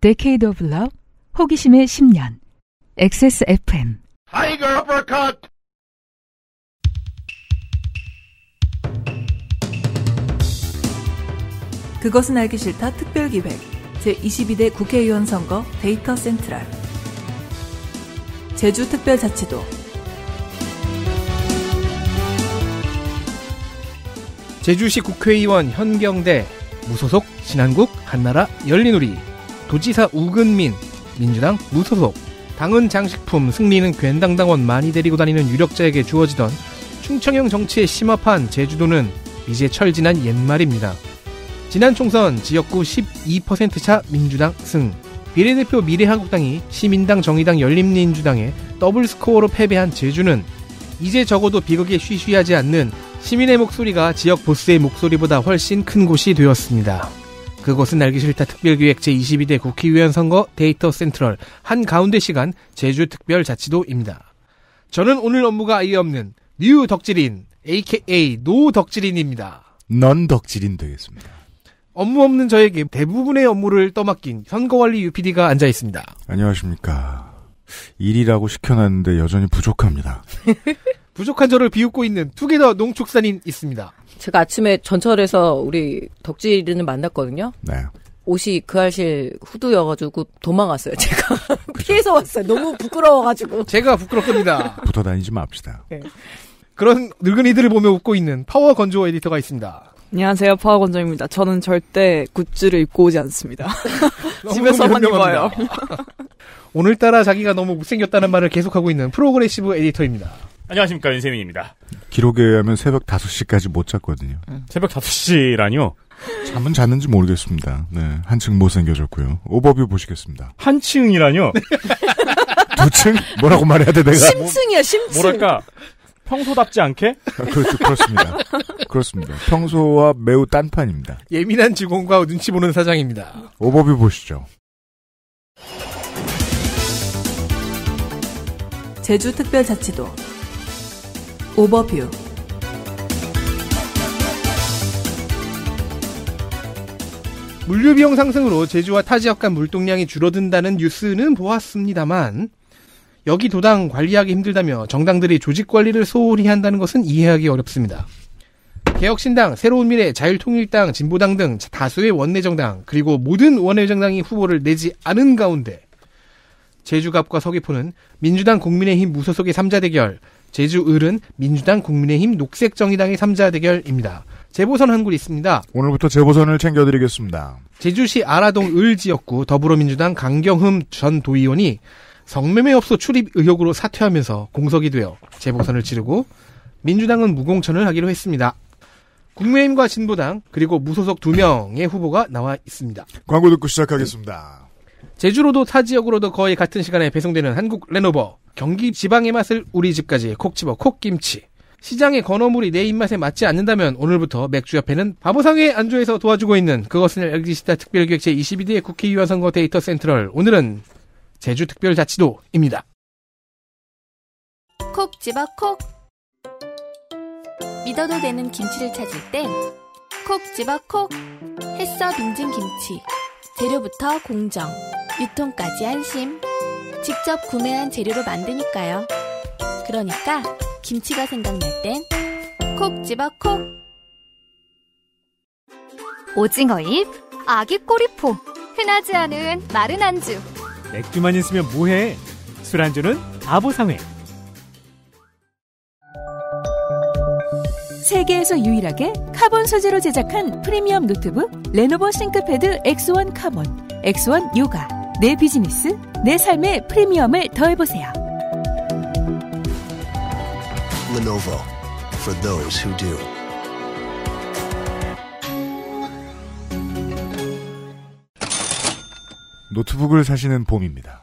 Decade of Love, 호기심의 10년, XSFM. Tiger u 그것은 알기 싫다 특별기획 제22대 국회의원 선거 데이터 센트럴 제주 특별자치도 제주시 국회의원 현경대 무소속 신한국 한나라 열린우리 도지사 우근민, 민주당 무소속, 당은 장식품, 승리는 괜당당원 많이 데리고 다니는 유력자에게 주어지던 충청형 정치에 심화판 제주도는 이제 철지난 옛말입니다. 지난 총선 지역구 12%차 민주당 승, 비례대표 미래한국당이 시민당 정의당 열린민주당에 더블 스코어로 패배한 제주는 이제 적어도 비극에 쉬쉬하지 않는 시민의 목소리가 지역 보스의 목소리보다 훨씬 큰 곳이 되었습니다. 그것은 알기 싫다 특별기획 제22대 국회의원 선거 데이터 센트럴 한가운데 시간 제주특별자치도입니다. 저는 오늘 업무가 아예 없는 뉴 덕질인 aka 노 덕질인입니다. 넌 덕질인 되겠습니다. 업무 없는 저에게 대부분의 업무를 떠맡긴 선거관리 UPD가 앉아 있습니다. 안녕하십니까. 일이라고 시켜놨는데 여전히 부족합니다. 부족한 저를 비웃고 있는 투게더 농축산인 있습니다. 제가 아침에 전철에서 우리 덕질이는 만났거든요. 네. 옷이 그 알실 후드여가지고 도망왔어요. 제가 피해서 왔어요. 너무 부끄러워가지고. 제가 부끄럽습니다. 붙어 다니지 맙시다. 네. 그런 늙은이들을 보며 웃고 있는 파워 건조 에디터가 있습니다. 안녕하세요. 파워 건조입니다. 저는 절대 굿즈를 입고 오지 않습니다. 집에서만 거예요 오늘따라 자기가 너무 못생겼다는 말을 계속하고 있는 프로그레시브 에디터입니다. 안녕하십니까 윤세민입니다. 기록에 의하면 새벽 5시까지 못 잤거든요. 응. 음. 새벽 5시라니요? 잠은 잤는지 모르겠습니다. 네, 한층 못생겨졌고요. 오버뷰 보시겠습니다. 한층이라뇨? 두층? 뭐라고 말해야 돼 내가? 심층이야 심층. 뭐랄까 평소답지 않게? 그렇죠, 그렇습니다. 그렇습니다. 평소와 매우 딴판입니다. 예민한 직원과 눈치 보는 사장입니다. 오버뷰 보시죠. 제주특별자치도 오버뷰 물류 비용 상승으로 제주와 타 지역 간 물동량이 줄어든다는 뉴스는 보았습니다만 여기 도당 관리하기 힘들다며 정당들이 조직 관리를 소홀히 한다는 것은 이해하기 어렵습니다. 개혁신당, 새로운 미래, 자율통일당, 진보당 등 다수의 원내정당, 그리고 모든 원내정당이 후보를 내지 않은 가운데 제주갑과 서귀포는 민주당 국민의힘 무소속의 3자 대결, 제주을은 민주당 국민의힘 녹색정의당의 3자 대결입니다. 재보선 한곳 있습니다. 오늘부터 재보선을 챙겨드리겠습니다. 제주시 아라동 을 지역구 더불어민주당 강경흠 전 도의원이 성매매업소 출입 의혹으로 사퇴하면서 공석이 되어 재보선을 치르고 민주당은 무공천을 하기로 했습니다. 국민의힘과 진보당 그리고 무소속 두 명의 후보가 나와 있습니다. 광고 듣고 시작하겠습니다. 제주로도 타 지역으로도 거의 같은 시간에 배송되는 한국 레노버 경기 지방의 맛을 우리 집까지 콕 집어 콕김치 시장의 건어물이 내 입맛에 맞지 않는다면 오늘부터 맥주 옆에는 바보상의 안주에서 도와주고 있는 그것은 LG시타 특별기획 제22대 국회의원 선거 데이터 센트럴 오늘은 제주특별자치도입니다. 콕 집어 콕 믿어도 되는 김치를 찾을 땐 콕 집어 콕 햇서 빙진 김치 재료부터 공정 유통까지 안심 직접 구매한 재료로 만드니까요. 그러니까 김치가 생각날 땐 콕 집어 콕 오징어잎 아기 꼬리포 흔하지 않은 마른 안주 맥주만 있으면 뭐해? 술안주는 다보상회. 세계에서 유일하게 카본 소재로 제작한 프리미엄 노트북 레노버 싱크패드 X1 카본, X1 요가. 내 비즈니스, 내 삶의 프리미엄을 더해보세요. Lenovo for those who do. 노트북을 사시는 봄입니다.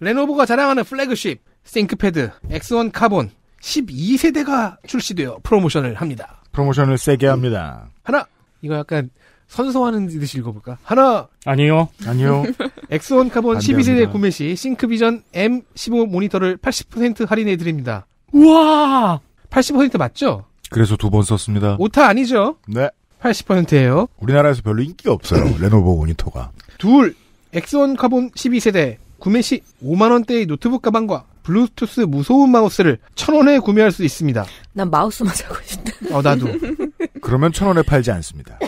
레노버가 자랑하는 플래그십 싱크패드 X1 카본 12세대가 출시되어 프로모션을 합니다. 프로모션을 세게 합니다. 하나 이거 약간 선서하는 듯이 읽어볼까? 하나 아니요 아니요 엑스온 카본 12세대 구매 시 싱크비전 M15 모니터를 80% 할인해 드립니다. 우와 80% 맞죠? 그래서 두 번 썼습니다. 오타 아니죠? 네 80%예요. 우리나라에서 별로 인기가 없어요 레노버 모니터가. 둘 엑스원 카본 12세대 구매 시 5만원대의 노트북 가방과 블루투스 무소음 마우스를 천원에 구매할 수 있습니다. 난 마우스만 사고 싶다. 어, 나도. 그러면 천원에 팔지 않습니다.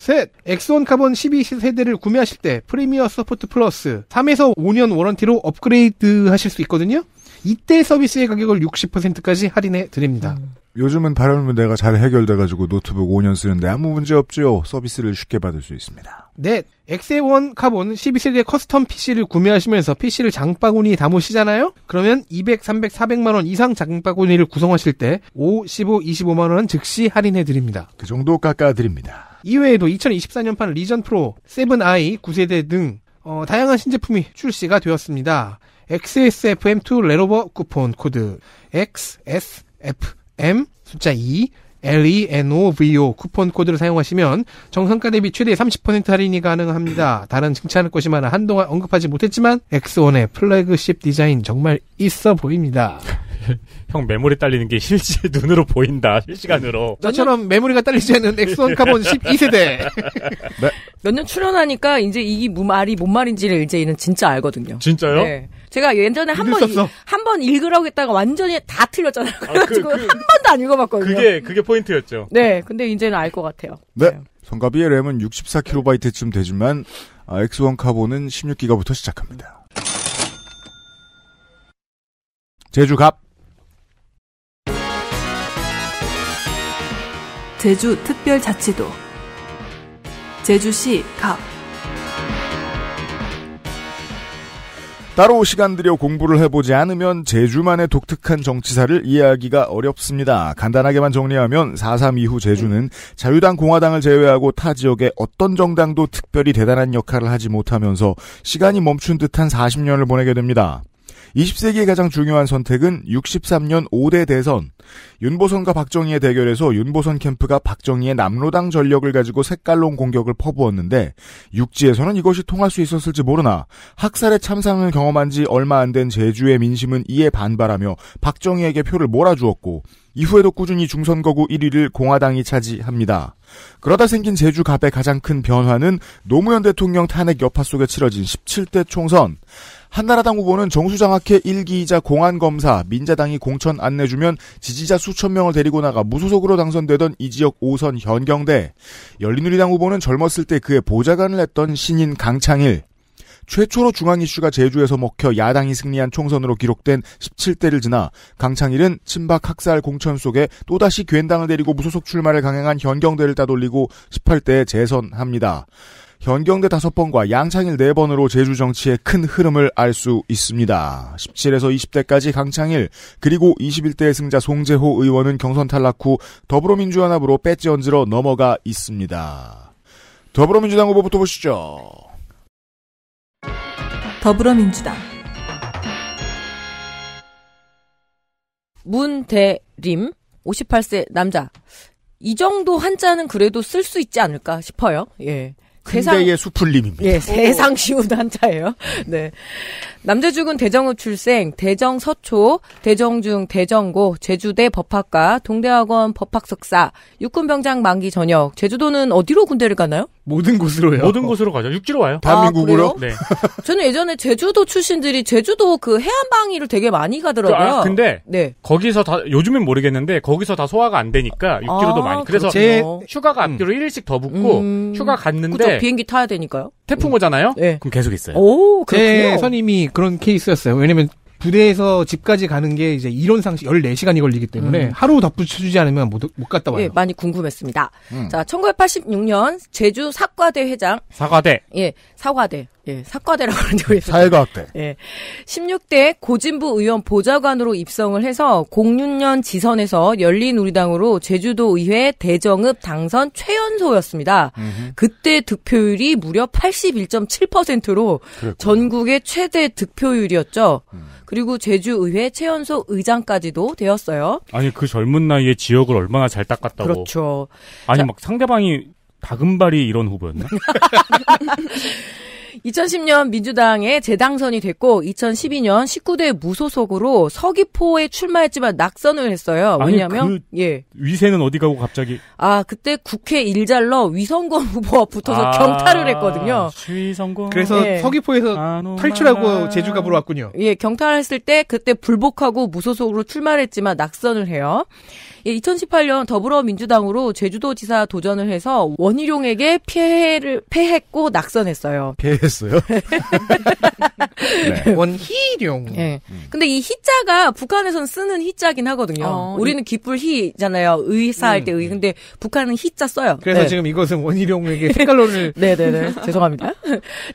셋! 엑스온 카본 12세대를 구매하실 때 프리미어 서포트 플러스 3에서 5년 워런티로 업그레이드 하실 수 있거든요? 이때 서비스의 가격을 60%까지 할인해 드립니다. 음. 요즘은 다른 문제가 잘 해결돼가지고 노트북 5년 쓰는데 아무 문제 없지요. 서비스를 쉽게 받을 수 있습니다. 네. 엑세원 카본 12세대 커스텀 PC를 구매하시면서 PC를 장바구니에 담으시잖아요? 그러면 200, 300, 400만원 이상 장바구니를 구성하실 때 5, 15, 25만원 즉시 할인해드립니다. 그 정도 깎아드립니다. 이외에도 2024년판 리전 프로, 7i, 9세대 등, 어, 다양한 신제품이 출시가 되었습니다. XSFM2 레노버 쿠폰 코드 XSFM 숫자 2 LENOVO 쿠폰 코드를 사용하시면 정상가 대비 최대 30% 할인이 가능합니다. 다른 칭찬할 것이만 한동안 언급하지 못했지만 X1의 플래그십 디자인 정말 있어 보입니다. 형 메모리 딸리는 게 실제 눈으로 보인다 실시간으로 저처럼 네. 메모리가 딸리지 않는 엑스원 카본 12세대 몇 년 출연하니까 이제 이 말이 뭔 말인지를 이제 는 진짜 알거든요 진짜요? 네. 제가 예전에 한번 한 번 읽으라고 했다가 완전히 다 틀렸잖아요. 그래가지고 아, 그, 그, 한 번도 안 읽어봤거든요. 그게 그게 포인트였죠. 네, 근데 이제는 알 것 같아요. 네. 네. 성가비의 램은 64kb쯤 되지만 아, X1 카본은 16기가부터 시작합니다. 제주 갑 제주 특별자치도 제주시 갑 따로 시간 들여 공부를 해보지 않으면 제주만의 독특한 정치사를 이해하기가 어렵습니다. 간단하게만 정리하면 4.3 이후 제주는 자유당 공화당을 제외하고 타 지역의 어떤 정당도 특별히 대단한 역할을 하지 못하면서 시간이 멈춘 듯한 40년을 보내게 됩니다. 20세기의 가장 중요한 선택은 63년 5대 대선. 윤보선과 박정희의 대결에서 윤보선 캠프가 박정희의 남로당 전력을 가지고 색깔론 공격을 퍼부었는데 육지에서는 이것이 통할 수 있었을지 모르나 학살의 참상을 경험한 지 얼마 안 된 제주의 민심은 이에 반발하며 박정희에게 표를 몰아주었고 이후에도 꾸준히 중선거구 1위를 공화당이 차지합니다. 그러다 생긴 제주 갑의 가장 큰 변화는 노무현 대통령 탄핵 여파 속에 치러진 17대 총선. 한나라당 후보는 정수장학회 1기이자 공안검사, 민자당이 공천 안내주면 지지자 수천 명을 데리고 나가 무소속으로 당선되던 이 지역 5선 현경대, 열린우리당 후보는 젊었을 때 그의 보좌관을 했던 신인 강창일, 최초로 중앙 이슈가 제주에서 먹혀 야당이 승리한 총선으로 기록된 17대를 지나 강창일은 친박 학살 공천 속에 또다시 괜당을 데리고 무소속 출마를 강행한 현경대를 따돌리고 18대에 재선합니다. 현경대 다섯 번과 양창일 네 번으로 제주 정치의 큰 흐름을 알 수 있습니다. 17에서 20대까지 강창일 그리고 21대 승자 송재호 의원은 경선 탈락 후 더불어민주연합으로 배지 얹으러 넘어가 있습니다. 더불어민주당 후보부터 보시죠. 더불어민주당 문대림 58세 남자 이 정도 한자는 그래도 쓸 수 있지 않을까 싶어요. 예. 세상의 수풀림입니다. 예, 세상 쉬운 한자예요. 음. 네. 남재죽은 대정읍 출생, 대정서초, 대정중, 대정고, 제주대 법학과, 동대학원 법학석사, 육군병장 만기 전역. 제주도는 어디로 군대를 가나요? 모든 곳으로요. 모든 곳으로 가죠. 육지로 와요. 대한민국으로. 아, 네. 저는 예전에 제주도 출신들이 제주도 그 해안방위를 되게 많이 가더라고요. 아, 근데 네. 거기서 다 요즘엔 모르겠는데 거기서 다 소화가 안 되니까 육지로도 아, 많이. 그래서 제 휴가가 음. 앞뒤로 음. 1일씩 더 붙고 음. 휴가 갔는데 그쵸, 비행기 타야 되니까요. 태풍 오잖아요. 네. 그럼 계속 있어요. 오, 그렇군요. 제 선임이 그런 케이스였어요. 왜냐면 부대에서 집까지 가는 게 이제 이론상식 14시간이 걸리기 때문에 음. 하루 덧붙여주지 않으면 못, 못 갔다 와요. 예, 많이 궁금했습니다. 음. 자, 1986년 제주 사과대 회장. 사과대. 예, 사과대. 예, 사과대라고 하는데 우 사회과학대. 예. 16대 고진부 의원 보좌관으로 입성을 해서 06년 지선에서 열린 우리당으로 제주도 의회 대정읍 당선 최연소였습니다. 음흠. 그때 득표율이 무려 81.7%로 그랬구나. 전국의 최대 득표율이었죠. 음. 그리고 제주의회 최연소 의장까지도 되었어요. 아니 그 젊은 나이에 지역을 얼마나 잘 닦았다고. 그렇죠. 아니 자, 막 상대방이 다금발이 이런 후보였나? 2010년 민주당에 재당선이 됐고 2012년 19대 무소속으로 서귀포에 출마했지만 낙선을 했어요. 왜냐면그예 위세는 어디 가고 갑자기 아 그때 국회 일잘러 위선거 후보와 붙어서 아, 경탈을 했거든요. 시선거 그래서 예. 서귀포에서 탈출하고 제주 가보러 왔군요. 예 경탈했을 때 그때 불복하고 무소속으로 출마했지만 를 낙선을 해요. 예, 2018년 더불어민주당으로 제주도지사 도전을 해서 원희룡에게 피해를 패했고 낙선했어요. 폐 했어요. 네. 원희룡. 네. 예. 음. 근데 이 희자가 북한에서는 쓰는 희자긴 하거든요. 어, 우리는 기쁠 희잖아요. 의사할 음. 때 의. 음. 근데 북한은 희자 써요. 그래서 네. 지금 이것은 원희룡에게 색깔론을. 네네네. 죄송합니다.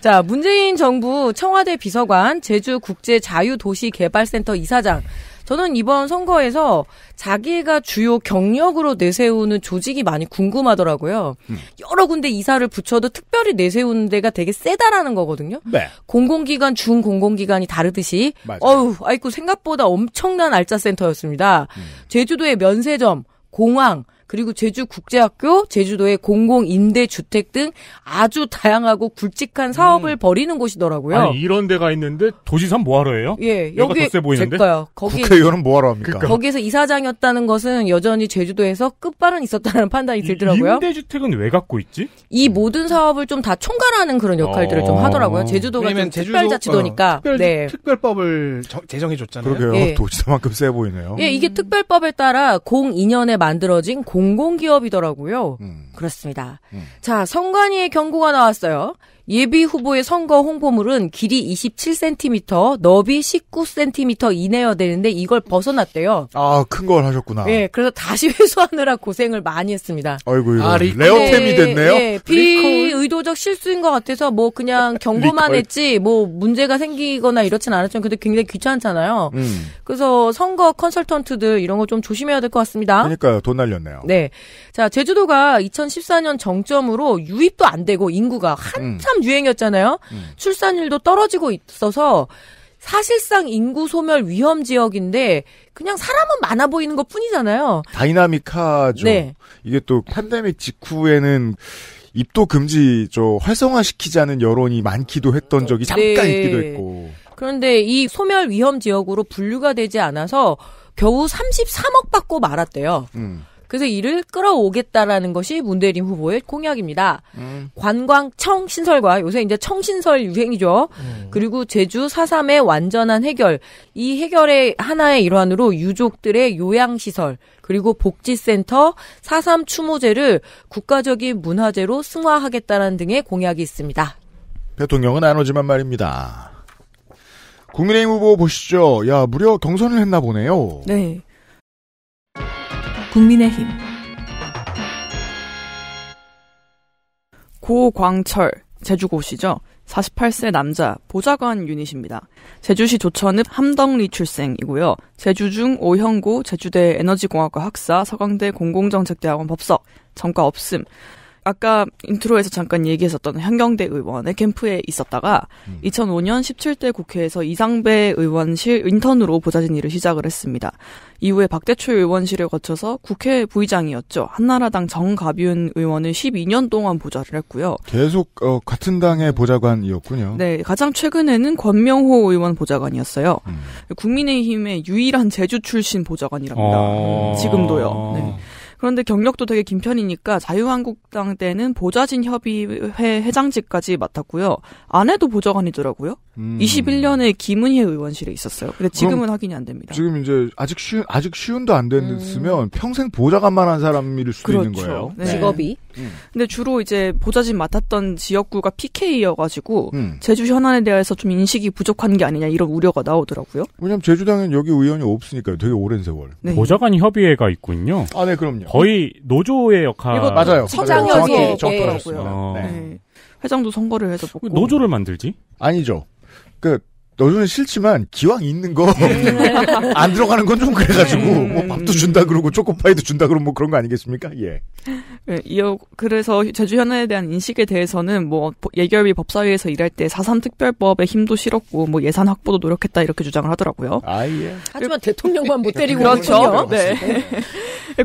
자, 문재인 정부 청와대 비서관 제주국제자유도시개발센터 이사장. 저는 이번 선거에서 자기가 주요 경력으로 내세우는 조직이 많이 궁금하더라고요. 음. 여러 군데 이사를 붙여도 특별히 내세우는 데가 되게 세다라는 거거든요. 네. 공공기관 중 공공기관이 다르듯이 맞아요. 어우 아이고 생각보다 엄청난 알짜 센터였습니다. 음. 제주도의 면세점, 공항, 그리고 제주국제학교, 제주도의 공공임대주택 등 아주 다양하고 굵직한 사업을 음. 벌이는 곳이더라고요. 아니, 이런 데가 있는데 도지사 뭐하러 해요? 예, 여기 제가요. 거기 국회의원은 뭐하러 합니까? 그러니까. 거기에서 이사장이었다는 것은 여전히 제주도에서 끝발은 있었다는 판단이 들더라고요. 임대주택은 왜 갖고 있지? 이 모든 사업을 좀 다 총괄하는 그런 역할들을 어... 좀 하더라고요. 제주도가 좀 제주도, 특별자치도니까. 어, 특별, 네. 특별법을 제정해 줬잖아요. 그러게요. 예. 도지사만큼 세 보이네요. 예, 이게 특별법에 따라 02년에 만들어진 공 공공기업이더라고요. 음. 그렇습니다. 음. 자, 성관이의 경고가 나왔어요. 예비 후보의 선거 홍보물은 길이 27cm, 너비 19cm 이내야 여 되는데 이걸 벗어났대요. 아, 큰 걸 하셨구나. 예, 그래서 다시 회수하느라 고생을 많이 했습니다. 아이고, 이 아, 레어템이 예, 됐네요. 예, 비의도적 실수인 것 같아서 뭐 그냥 경고만 했지 뭐 문제가 생기거나 이렇진 않았지만 근데 굉장히 귀찮잖아요. 음. 그래서 선거 컨설턴트들 이런 거 좀 조심해야 될 것 같습니다. 그러니까요, 돈 날렸네요. 네. 자, 제주도가 2014년 정점으로 유입도 안 되고 인구가 음. 한참 음. 한참 유행이었잖아요. 음. 출산율도 떨어지고 있어서 사실상 인구 소멸 위험 지역인데 그냥 사람은 많아 보이는 것 뿐이잖아요. 다이나믹하죠. 네. 이게 또 팬데믹 직후에는 입도 금지 저 활성화시키지 않은 여론이 많기도 했던 적이 잠깐 네. 있기도 했고. 그런데 이 소멸 위험 지역으로 분류가 되지 않아서 겨우 33억 받고 말았대요. 음. 그래서 이를 끌어오겠다라는 것이 문대림 후보의 공약입니다. 음. 관광청 신설과 요새 이제 청신설 유행이죠. 음. 그리고 제주 4.3의 완전한 해결. 이 해결의 하나의 일환으로 유족들의 요양시설, 그리고 복지센터, 4.3 추모제를 국가적인 문화재로 승화하겠다는 등의 공약이 있습니다. 대통령은 안 오지만 말입니다. 국민의힘 후보 보시죠. 야, 무려 경선을 했나 보네요. 네. 국민의힘 고광철 제주고시죠. 48세 남자 보좌관 유닛입니다. 제주시 조천읍 함덕리 출생이고요. 제주중 오형고 제주대 에너지공학과 학사 서강대 공공정책대학원 법석 전과 없음 아까 인트로에서 잠깐 얘기했었던 현경대 의원의 캠프에 있었다가 음. 2005년 17대 국회에서 이상배 의원실 인턴으로 보좌진 일을 시작을 했습니다. 이후에 박대출 의원실을 거쳐서 국회 부의장이었죠. 한나라당 정가윤 의원을 12년 동안 보좌를 했고요. 계속 어, 같은 당의 보좌관이었군요. 네, 가장 최근에는 권명호 의원 보좌관이었어요. 음. 국민의힘의 유일한 제주 출신 보좌관이랍니다. 아~ 지금도요. 네. 그런데 경력도 되게 긴 편이니까 자유한국당 때는 보좌진 협의회 회장직까지 맡았고요. 아내도 보좌관이더라고요. 음. 21년에 김은희 의원실에 있었어요. 근데 지금은 확인이 안 됩니다. 지금 이제 아직 쉬운 아직 쉬운도 안 됐으면 음. 평생 보좌관만 한 사람일 수도 그렇죠. 있는 거예요. 네. 직업이. 음. 근데 주로 이제 보좌진 맡았던 지역구가 PK여가지고 음. 제주 현안에 대해서 좀 인식이 부족한 게 아니냐 이런 우려가 나오더라고요. 왜냐면 제주당은 여기 의원이 없으니까요. 되게 오랜 세월. 네. 보좌관 협의회가 있군요. 아, 네, 그럼요. 거의 노조의 역할. 이거 맞아요. 서장협의정확하셨습 예, 예. 어. 네. 회장도 선거를 해서 뽑고. 노조를 만들지? 아니죠. 그 너는 싫지만 기왕 있는 거안 네. 들어가는 건 좀 그래가지고 네. 뭐 밥도 준다 그러고 초코파이도 준다 그러고 뭐 그런 거 아니겠습니까? 예. 네, 이어 그래서 제주 현안에 대한 인식에 대해서는 뭐 예결위 법사위에서 일할 때 4.3특별법에 힘도 실었고 뭐 예산 확보도 노력했다 이렇게 주장을 하더라고요. 아 예. 하지만 대통령만 못때리고 그렇죠. 네.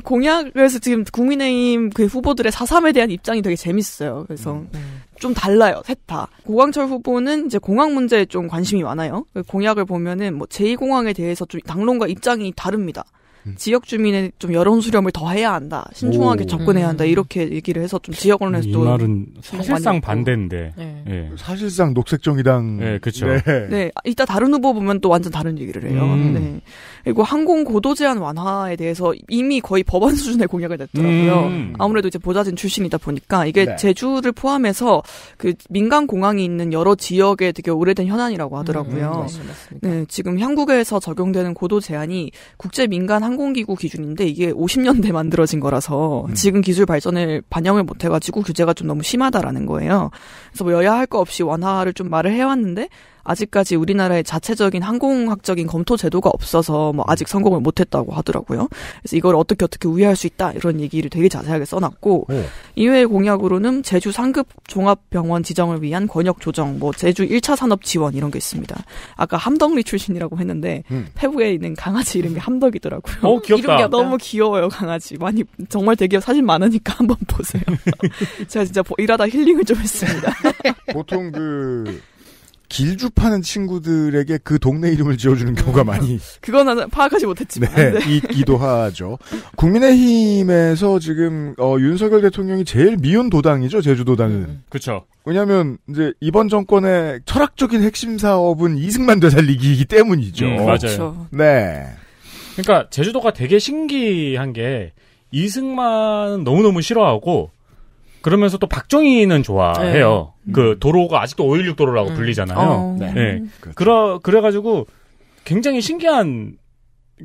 공약에서 지금 국민의힘 그 후보들의 4.3에 대한 입장이 되게 재밌어요. 그래서 음. 좀 달라요, 셋 다. 고강철 후보는 이제 공항 문제에 좀 관심이 많아요. 공약을 보면은 뭐 제2공항에 대해서 좀 당론과 입장이 다릅니다. 음. 지역 주민의 좀 여론 수렴을 더 해야 한다, 신중하게 오. 접근해야 한다 음. 이렇게 얘기를 해서 좀 지역 언론에서 도 말은 사실상 반대인데 네. 네. 사실상 녹색정의당 네 그렇죠. 네. 네. 아, 이따 다른 후보 보면 또 완전 다른 얘기를 해요. 음. 네. 그리고 항공 고도 제한 완화에 대해서 이미 거의 법안 수준의 공약을 냈더라고요. 음. 아무래도 이제 보좌진 출신이다 보니까 이게 네. 제주를 포함해서 그 민간 공항이 있는 여러 지역에 되게 오래된 현안이라고 음, 하더라고요. 음, 네, 지금 한국에서 적용되는 고도 제한이 국제 민간 항공기구 기준인데 이게 50년대 만들어진 거라서 음. 지금 기술 발전을 반영을 못 해가지고 규제가 좀 너무 심하다라는 거예요. 그래서 뭐 여야 할 거 없이 완화를 좀 말을 해왔는데 아직까지 우리나라의 자체적인 항공학적인 검토 제도가 없어서 뭐 아직 음. 성공을 못했다고 하더라고요. 그래서 이걸 어떻게 어떻게 우회할 수 있다 이런 얘기를 되게 자세하게 써놨고 네. 이외의 공약으로는 제주 상급 종합병원 지정을 위한 권역 조정, 뭐 제주 1차 산업 지원 이런 게 있습니다. 아까 함덕리 출신이라고 했는데 음. 페북에 있는 강아지 이름이 함덕이더라고요. 어, 귀엽다. 너무 귀여워요 강아지. 많이 정말 되게 사진 많으니까 한번 보세요. 제가 진짜 일하다 힐링을 좀 했습니다. 네. 보통 그 길주 파는 친구들에게 그 동네 이름을 지어주는 경우가 음. 많이. 그건 파악하지 못했지만. 네, 네. 있기도 하죠. 국민의힘에서 지금 어, 윤석열 대통령이 제일 미운 도당이죠 제주도당은. 음. 그렇죠. 왜냐하면 이제 이번 정권의 철학적인 핵심 사업은 이승만 되살리기이기 때문이죠. 음, 맞아요. 그렇죠. 네. 그러니까 제주도가 되게 신기한 게 이승만은 너무너무 싫어하고 그러면서 또 박정희는 좋아해요. 네. 음. 그 도로가 아직도 516 도로라고 음. 불리잖아요. 어. 네. 네. 음. 그렇죠. 그러 그래가지고 굉장히 신기한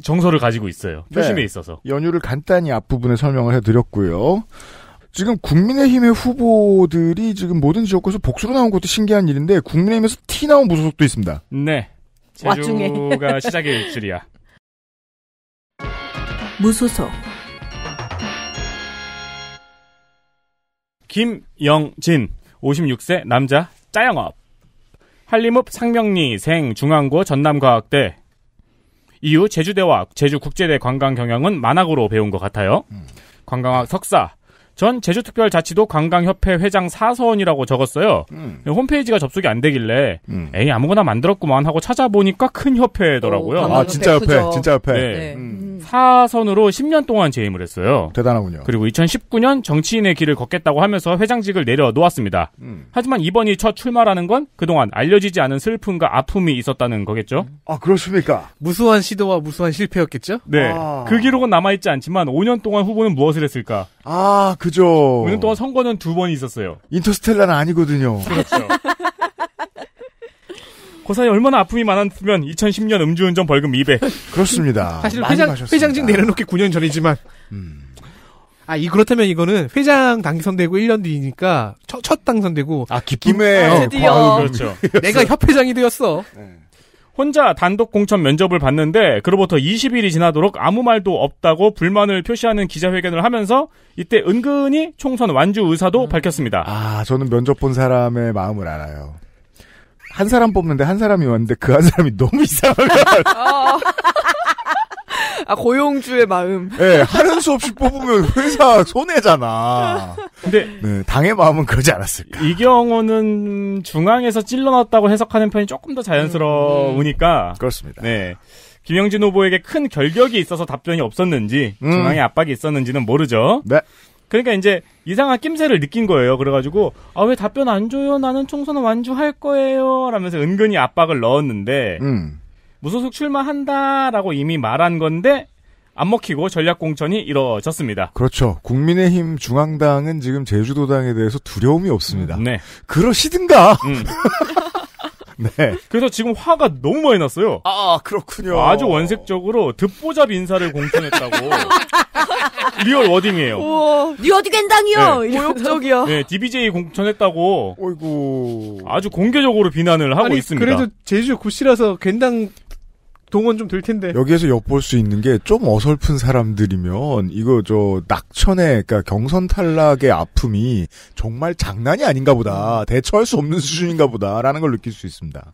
정서를 가지고 있어요. 네. 표심에 네. 있어서. 연휴를 간단히 앞부분에 설명을 해드렸고요. 지금 국민의힘의 후보들이 지금 모든 지역구에서 복수로 나온 것도 신기한 일인데 국민의힘에서 티 나온 무소속도 있습니다. 네. 제주가 시작의 일줄이야. 무소속. 김영진 56세 남자 짜영업 한림읍 상명리 생 중앙고 전남과학대 이후 제주대와 제주국제대 관광경영은 만학으로 배운 것 같아요. 음. 관광학 석사 전 제주특별자치도 관광협회 회장 사서원이라고 적었어요. 음. 홈페이지가 접속이 안 되길래 음. 에이 아무거나 만들었구만 하고 찾아보니까 큰 협회더라고요. 오, 어, 아 진짜 협회, 크죠. 진짜 협회. 네. 네. 음. 사선으로 10년 동안 재임을 했어요. 대단하군요. 그리고 2019년 정치인의 길을 걷겠다고 하면서 회장직을 내려놓았습니다. 음. 하지만 이번이 첫 출마라는 건 그동안 알려지지 않은 슬픔과 아픔이 있었다는 거겠죠. 아 그렇습니까? 무수한 시도와 무수한 실패였겠죠? 네. 아. 그 기록은 남아있지 않지만 5년 동안 후보는 무엇을 했을까? 아, 그죠. 5년 동안 선거는 두 번 있었어요. 인터스텔라는 아니거든요. 그렇죠. 그 사이 얼마나 아픔이 많았으면 2010년 음주운전 벌금 2배 그렇습니다. 사실 회장, 회장직 내려놓기 9년 전이지만. 음. 아, 이, 그렇다면 이거는 회장 당선되고 1년 뒤니까 첫, 첫 당선되고. 아, 기쁨요 아, 드디어. 과음. 그렇죠. 내가 협회장이 되었어. 네. 혼자 단독 공천 면접을 봤는데 그로부터 20일이 지나도록 아무 말도 없다고 불만을 표시하는 기자회견을 하면서 이때 은근히 총선 완주 의사도 음. 밝혔습니다. 아 저는 면접 본 사람의 마음을 알아요. 한 사람 뽑는데 한 사람이 왔는데 그 한 사람이 너무 이상하다. 어. 아, 고용주의 마음. 네, 하는 수 없이 뽑으면 회사 손해잖아. 근데 네, 당의 마음은 그러지 않았을까. 이 경우는 중앙에서 찔러놨다고 해석하는 편이 조금 더 자연스러우니까. 음, 음. 그렇습니다. 네. 김영진 후보에게 큰 결격이 있어서 답변이 없었는지 음. 중앙의 압박이 있었는지는 모르죠. 네. 그러니까 이제 이상한 낌새를 느낀 거예요. 그래가지고 아왜 답변 안 줘요? 나는 총선은 완주할 거예요. 라면서 은근히 압박을 넣었는데 음. 무소속 출마한다라고 이미 말한 건데 안 먹히고 전략공천이 이뤄졌습니다. 그렇죠. 국민의힘 중앙당은 지금 제주도당에 대해서 두려움이 없습니다. 네. 그러시든가. 음. 네. 그래서 지금 화가 너무 많이 났어요. 아, 그렇군요. 아주 원색적으로 듣보잡 인사를 공천했다고. 리얼 워딩이에요. 우와, 뉴어디겐당이요! 네. 모욕적이요. 네, 네 DBJ 공천했다고. 어이구. 아주 공개적으로 비난을 하고 아니, 있습니다. 그래도 제주 구씨라서 겐당 동원 좀될 텐데. 여기에서 엿볼 수 있는 게 좀 어설픈 사람들이면 이거 저 낙천의 그러니까 경선 탈락의 아픔이 정말 장난이 아닌가 보다. 음. 대처할 수 없는 수준인가 보다라는 걸 느낄 수 있습니다.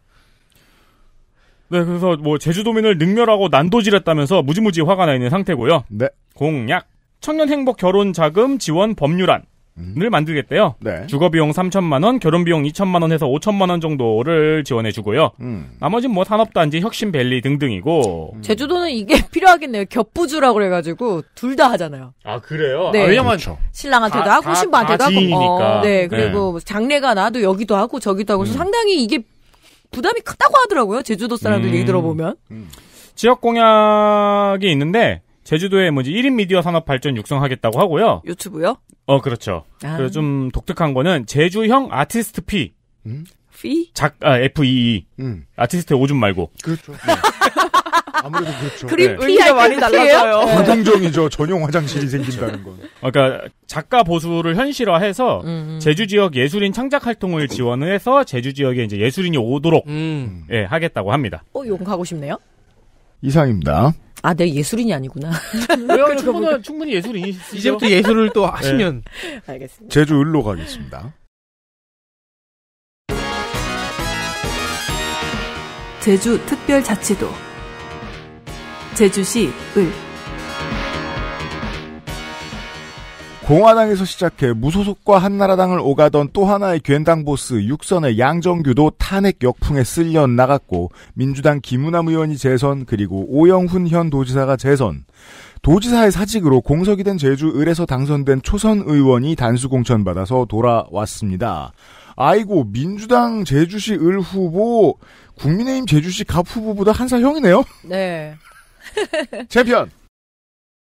네, 그래서 뭐 제주도민을 능멸하고 난도질했다면서 무지무지 화가 나 있는 상태고요. 네. 공약 청년 행복 결혼 자금 지원 법률안 를 만들겠대요. 네. 주거 비용 3천만 원, 결혼 비용 2천만 원에서 5천만 원 정도를 지원해 주고요. 음. 나머지는 뭐 산업단지, 혁신밸리 등등이고. 음. 제주도는 이게 필요하겠네요. 겹부주라고 그래 가지고 둘 다 하잖아요. 아, 그래요? 네. 아, 왜냐면 그렇죠. 신랑한테도 다, 하고 신부한테도 하고. 어, 네. 네. 그리고 네. 장례가 나도 여기도 하고 저기도 하고 음. 상당히 이게 부담이 크다고 하더라고요. 제주도 사람들 음. 얘기 들어보면. 음. 지역 공약이 있는데 제주도에 뭐지 1인 미디어 산업 발전 육성하겠다고 하고요. 유튜브요? 어, 그렇죠. 아. 그래서 좀 독특한 거는 제주형 아티스트 피. 음? 피? 작, 아, FEE. E. 음. 아티스트 오줌 말고. 그렇죠. 네. 아무래도 그렇죠. 그림 네. 의미가 많이 달라져요. 환경정이죠. 전용 화장실이 생긴다는 건. 그렇죠. 그러니까 작가 보수를 현실화해서 음음. 음. 제주 지역 예술인 창작 활동을 지원해서 제주 지역에 이제 예술인이 오도록 음. 예, 하겠다고 합니다. 어, 용하고 싶네요. 이상입니다. 아, 내 예술인이 아니구나. 충분히, 충분히 예술인이시죠. 이제부터 예술을 또 하시면. 네. 알겠습니다. 제주 을로 가겠습니다. 제주 특별자치도 제주시 을 공화당에서 시작해 무소속과 한나라당을 오가던 또 하나의 괜당 보스 육선의 양정규도 탄핵 역풍에 쓸려 나갔고 민주당 김우남 의원이 재선 그리고 오영훈 현 도지사가 재선 도지사의 사직으로 공석이 된 제주 을에서 당선된 초선 의원이 단수 공천 받아서 돌아왔습니다. 아이고 민주당 제주시 을 후보 국민의힘 제주시 갑 후보보다 한살 형이네요. 네. 챔피언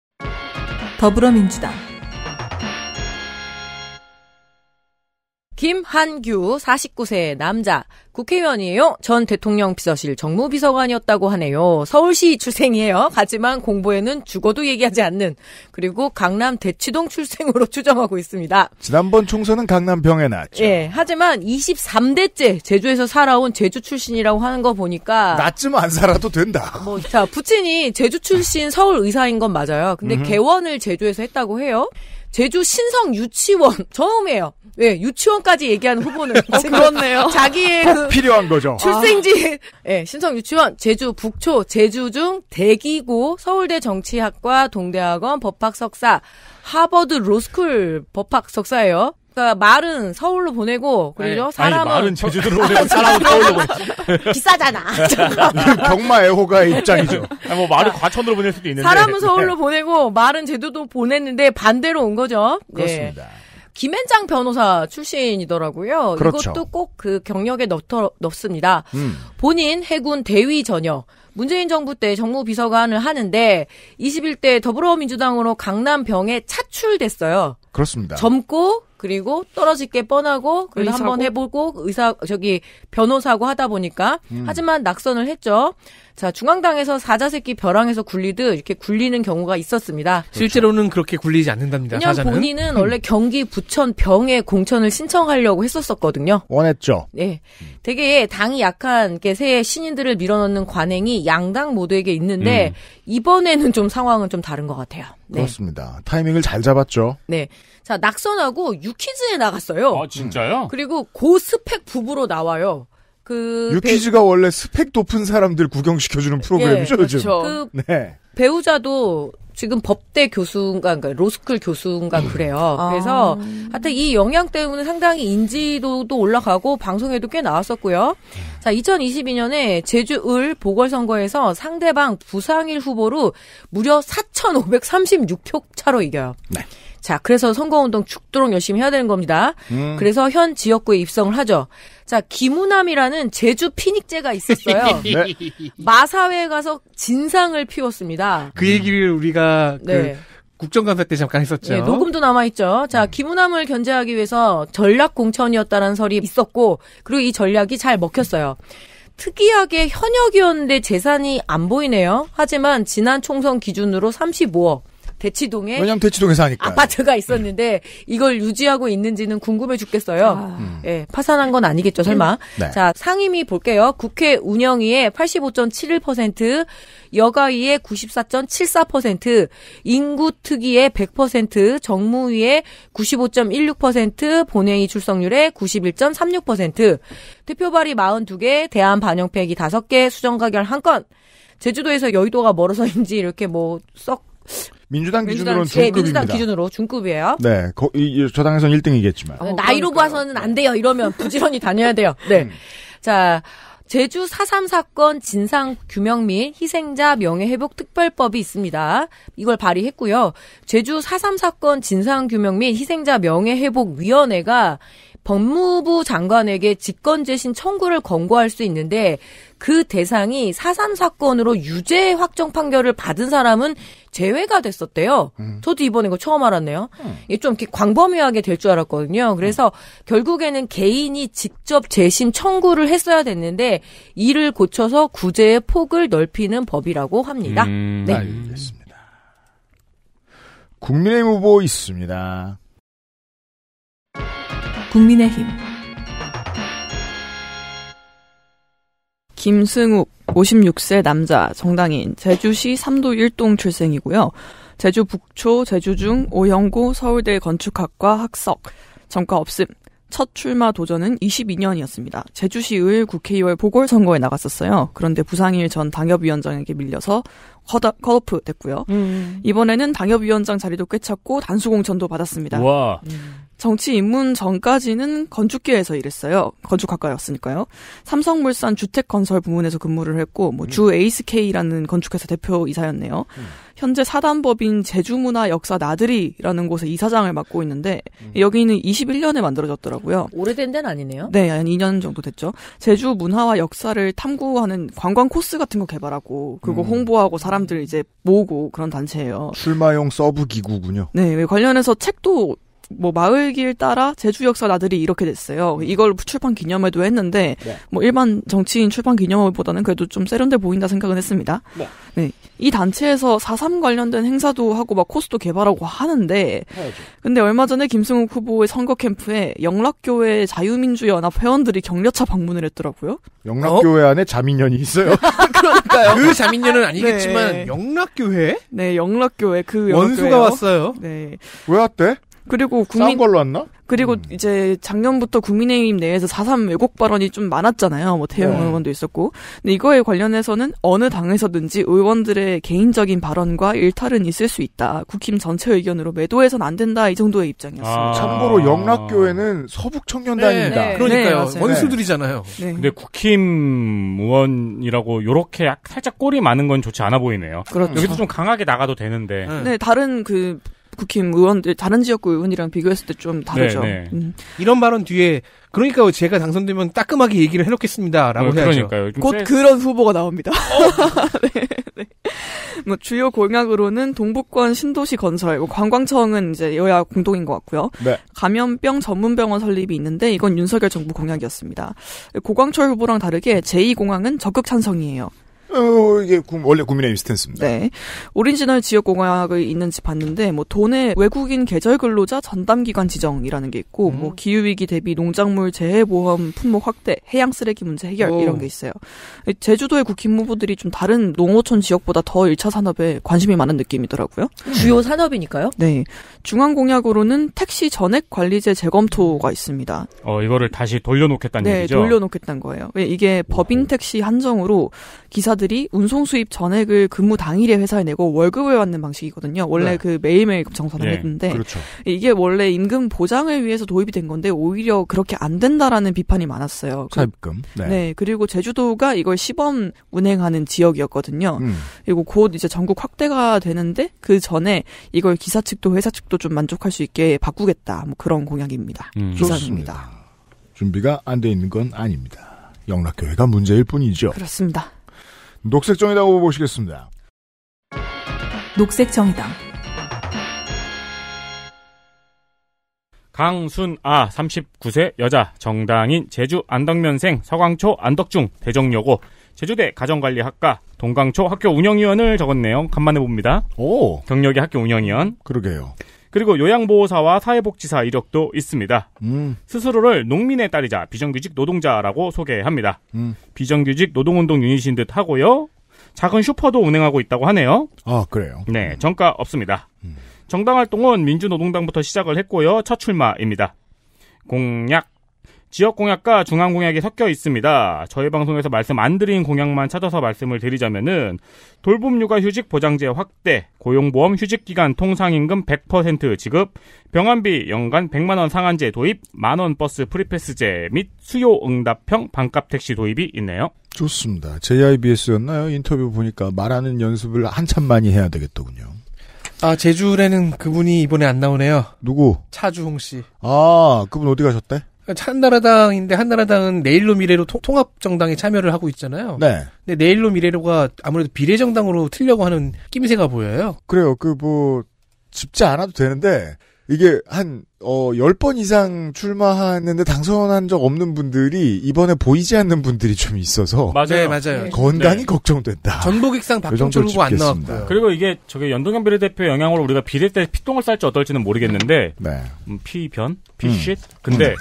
더불어민주당 김한규 49세 남자 국회의원이에요. 전 대통령 비서실 정무비서관이었다고 하네요. 서울시 출생이에요. 하지만 공보에는 죽어도 얘기하지 않는 그리고 강남 대치동 출생으로 추정하고 있습니다. 지난번 총선은 강남병에 났죠. 예. 하지만 23대째 제주에서 살아온 제주 출신이라고 하는 거 보니까 낫지만 안 살아도 된다. 뭐 자, 부친이 제주 출신 서울 의사인 건 맞아요. 근데 개원을 제주에서 했다고 해요. 제주 신성 유치원 처음이에요. 왜 예, 네, 유치원까지 얘기하는 후보는 어, 그렇네요. 자기의 그 필요한 거죠. 출생지 예, 네, 신성 유치원 제주 북초 제주중 대기고 서울대 정치학과 동대학원 법학 석사 하버드 로스쿨 법학 석사예요. 그러니까 말은 서울로 보내고 그리고 네. 사람은 아니, 말은 제주도로 뭐 보내고 사람은 서울로 보내고 비싸잖아. 경마 애호가의 입장이죠. 아니, 뭐 말을 과천으로 보낼 수도 있는데 사람은 네. 서울로 보내고 말은 제주도 보냈는데 반대로 온 거죠. 네. 그렇습니다. 네. 김앤장 변호사 출신이더라고요. 그렇죠. 이것도 꼭 그 경력에 넣더, 넣습니다. 음. 본인 해군 대위 전역, 문재인 정부 때 정무 비서관을 하는데 21대 더불어민주당으로 강남병에 차출됐어요. 그렇습니다. 젊고 그리고 떨어질 게 뻔하고 그래도 의사고? 한번 해보고 의사 저기 변호사고 하다 보니까 음. 하지만 낙선을 했죠. 자 중앙당에서 사자새끼 벼랑에서 굴리듯 이렇게 굴리는 경우가 있었습니다. 그렇죠. 실제로는 그렇게 굴리지 않는답니다. 왜냐 본인은 음. 원래 경기 부천 병에 공천을 신청하려고 했었었거든요. 원했죠. 네, 되게 당이 약한 게새 신인들을 밀어넣는 관행이 양당 모두에게 있는데 음. 이번에는 좀 상황은 좀 다른 것 같아요. 네. 그렇습니다. 타이밍을 잘 잡았죠. 네. 자, 낙선하고 유퀴즈에 나갔어요. 아, 진짜요? 음. 그리고 고스펙 부부로 나와요. 그 유퀴즈가 배... 원래 스펙 높은 사람들 구경시켜주는 프로그램이죠, 예, 그렇죠. 네. 그 네. 배우자도 지금 법대 교수인가, 그러니까 로스쿨 교수인가 그래요. 음. 그래서 아. 하여튼 이 영향 때문에 상당히 인지도도 올라가고 방송에도 꽤 나왔었고요. 자, 2022년에 제주 을 보궐선거에서 상대방 부상일 후보로 무려 4,536표 차로 이겨요. 네. 자, 그래서 선거운동 죽도록 열심히 해야 되는 겁니다. 음. 그래서 현 지역구에 입성을 하죠. 자, 김우남이라는 제주 피닉제가 있었어요. 네. 마사회에 가서 진상을 피웠습니다. 그 음. 얘기를 우리가 그 네. 국정감사 때 잠깐 했었죠. 네, 녹음도 남아있죠. 자, 음. 김우남을 견제하기 위해서 전략공천이었다는 설이 있었고, 그리고 이 전략이 잘 먹혔어요. 특이하게 현역이었는데 재산이 안 보이네요. 하지만 지난 총선 기준으로 35억. 대치동에 왜냐면 대치동에 사니까 아파트가 있었는데 이걸 유지하고 있는지는 궁금해 죽겠어요. 아... 음. 예, 파산한 건 아니겠죠, 설마. 음. 네. 자, 상임위 볼게요. 국회 운영위의 85.71%, 여가위의 94.74%, 인구 특위의 100%, 정무위의 95.16%, 본회의 출석률의 91.36%, 대표 발의 42개, 대한 반영 폐기 5개, 수정 가결 1건. 제주도에서 여의도가 멀어서인지 이렇게 뭐썩 민주당 기준으로는 민주당, 중급입니다. 민주당 기준으로 중급이에요. 네, 거, 이, 저 당에서는 1등이겠지만. 어, 나이로 봐서는 안 돼요. 이러면 부지런히 다녀야 돼요. 네. 음. 자, 제주 4.3 사건 진상 규명 및 희생자 명예회복 특별법이 있습니다. 이걸 발의했고요. 제주 4.3 사건 진상 규명 및 희생자 명예회복 위원회가 법무부 장관에게 직권재신 청구를 권고할 수 있는데 그 대상이 4.3 사건으로 유죄 확정 판결을 받은 사람은 제외가 됐었대요. 음. 저도 이번에 이거 처음 알았네요. 음. 이게 좀 이렇게 광범위하게 될 줄 알았거든요. 그래서 음. 결국에는 개인이 직접 재심 청구를 했어야 됐는데 이를 고쳐서 구제의 폭을 넓히는 법이라고 합니다. 음, 네. 알겠습니다. 국민의힘 후보 있습니다. 국민의힘 김승욱 56세 남자 정당인 제주시 3도 1동 출생이고요. 제주 북초, 제주중, 오영고, 서울대 건축학과 학석, 전과 없음. 첫 출마 도전은 22년이었습니다. 제주시의회 국회의원 보궐선거에 나갔었어요. 그런데 부상일 전 당협위원장에게 밀려서 컷, 컷오프 됐고요. 음. 이번에는 당협위원장 자리도 꿰찼고 단수공천도 받았습니다. 와. 음. 정치 입문 전까지는 건축계에서 일했어요. 건축학과였으니까요. 삼성물산 주택건설 부문에서 근무를 했고 뭐주 음. 에이스K라는 건축회사 대표 이사였네요. 음. 현재 사단법인 제주문화 역사 나들이라는 곳에 이사장을 맡고 있는데 여기는 21년에 만들어졌더라고요. 오래된 데는 아니네요. 네, 한 2년 정도 됐죠. 제주 문화와 역사를 탐구하는 관광 코스 같은 거 개발하고 그거 음. 홍보하고 사람 사람들 이제 모으고 그런 단체예요. 출마용 서브 기구군요. 네, 관련해서 책도 뭐 마을길 따라 제주 역사 나들이 이렇게 됐어요. 음. 이걸 출판 기념회도 했는데 네. 뭐 일반 정치인 출판 기념회보다는 그래도 좀 세련돼 보인다 생각은 했습니다. 네. 네. 이 단체에서 4.3 관련된 행사도 하고 막 코스도 개발하고 하는데 해야죠. 근데 얼마 전에 김승욱 후보의 선거 캠프에 영락교회 자유민주연합 회원들이 격려차 방문을 했더라고요. 영락교회 어? 안에 자민련이 있어요. 그러니까요. 그 자민련은 아니겠지만 네. 영락교회? 네, 영락교회 그 영락교회요. 원수가 왔어요. 네. 왜 왔대? 그리고 국민 걸로 왔나? 그리고 음. 이제 작년부터 국민의힘 내에서 4.3 왜곡 발언이 좀 많았잖아요. 뭐 태용 네. 의원도 있었고. 근데 이거에 관련해서는 어느 당에서든지 의원들의 개인적인 발언과 일탈은 있을 수 있다. 국힘 전체 의견으로 매도해선 안 된다. 이 정도의 입장이었습니다. 아. 참고로 영락교회는 서북 청년단입니다. 네, 네. 그러니까요. 네, 원수들이잖아요. 네. 네. 근데 국힘 의원이라고 요렇게 살짝 꼴이 많은 건 좋지 않아 보이네요. 그렇죠. 여기서 좀 강하게 나가도 되는데. 네, 다른 그 국힘 의원들 다른 지역구 의원이랑 비교했을 때 좀 다르죠. 네, 네. 음. 이런 발언 뒤에 그러니까 제가 당선되면 따끔하게 얘기를 해놓겠습니다라고 어, 해야죠. 곧 세... 그런 후보가 나옵니다. 어? 네, 네. 뭐 주요 공약으로는 동북권 신도시 건설, 뭐 관광청은 이제 여야 공동인 것 같고요. 네. 감염병 전문병원 설립이 있는데 이건 윤석열 정부 공약이었습니다. 고광철 후보랑 다르게 제2공항은 적극 찬성이에요. 어, 이게 원래 국민의힘 스탠스입니다. 네. 오리지널 지역공약을 있는지 봤는데, 뭐, 돈의 외국인 계절 근로자 전담기관 지정이라는 게 있고, 뭐 음. 뭐, 기후위기 대비 농작물 재해보험 품목 확대, 해양 쓰레기 문제 해결, 오. 이런 게 있어요. 제주도의 국힘 무부들이좀 다른 농어촌 지역보다 더1차 산업에 관심이 많은 느낌이더라고요. 주요 산업이니까요? 네. 중앙공약으로는 택시 전액 관리제 재검토가 있습니다. 어, 이거를 다시 돌려놓겠다는 네, 얘기죠? 네, 돌려놓겠다는 거예요. 이게 법인 택시 한정으로 기사 노동자들이 운송 수입 전액을 근무 당일에 회사에 내고 월급을 받는 방식이거든요. 원래 네. 그 매일매일 정산을 네, 했는데 그렇죠. 이게 원래 임금 보장을 위해서 도입이 된 건데 오히려 그렇게 안 된다라는 비판이 많았어요. 차입금. 그 네. 네. 그리고 제주도가 이걸 시범 운행하는 지역이었거든요. 음. 그리고 곧 이제 전국 확대가 되는데 그 전에 이걸 기사 측도 회사 측도 좀 만족할 수 있게 바꾸겠다. 뭐 그런 공약입니다. 음. 기사입니다. 준비가 안 돼 있는 건 아닙니다. 영락교회가 문제일 뿐이죠. 그렇습니다. 녹색정의당 후보 보시겠습니다. 녹색정의당 강순아 39세 여자 정당인 제주 안덕면생 서강초 안덕중 대정여고 제주대 가정관리학과 동강초 학교 운영위원을 적었네요. 간만에 봅니다. 오 경력이 학교 운영위원. 그러게요. 그리고 요양보호사와 사회복지사 이력도 있습니다. 음. 스스로를 농민의 딸이자 비정규직 노동자라고 소개합니다. 음. 비정규직 노동운동 유닛인 듯 하고요. 작은 슈퍼도 운행하고 있다고 하네요. 아, 그래요? 네, 음. 정가 없습니다. 음. 정당 활동은 민주노동당부터 시작을 했고요. 첫 출마입니다. 공약 지역 공약과 중앙 공약이 섞여 있습니다. 저희 방송에서 말씀 안 드린 공약만 찾아서 말씀을 드리자면은 돌봄 육아 휴직 보장제 확대, 고용보험 휴직 기간 통상임금 100% 지급, 병원비 연간 100만 원 상한제 도입, 만원 버스 프리패스제 및 수요 응답형 반값 택시 도입이 있네요. 좋습니다. JIBS였나요? 인터뷰 보니까 말하는 연습을 한참 많이 해야 되겠더군요. 아, 제주에는 그분이 이번에 안 나오네요. 누구? 차주홍 씨. 아, 그분 어디 가셨대? 그러니까 한나라당인데 한나라당은 내일로 미래로 통, 합 정당에 참여를 하고 있잖아요. 네. 근데 내일로 미래로가 아무래도 비례 정당으로 틀려고 하는 낌새가 보여요. 그래요. 그뭐집지 않아도 되는데 이게 한, 어, 10번 이상 출마하는데 당선한 적 없는 분들이 이번에 보이지 않는 분들이 좀 있어서. 맞아요. 네, 맞아요. 네. 건강이 네. 걱정된다. 전북익상 그 박종철 후보 안 나왔고요. 그리고 이게 저게 연동형 비례대표 영향으로 우리가 비례 때 피똥을 쌀지 어떨지는 모르겠는데. 네. 음, 피변? 피쉿? 음. 근데.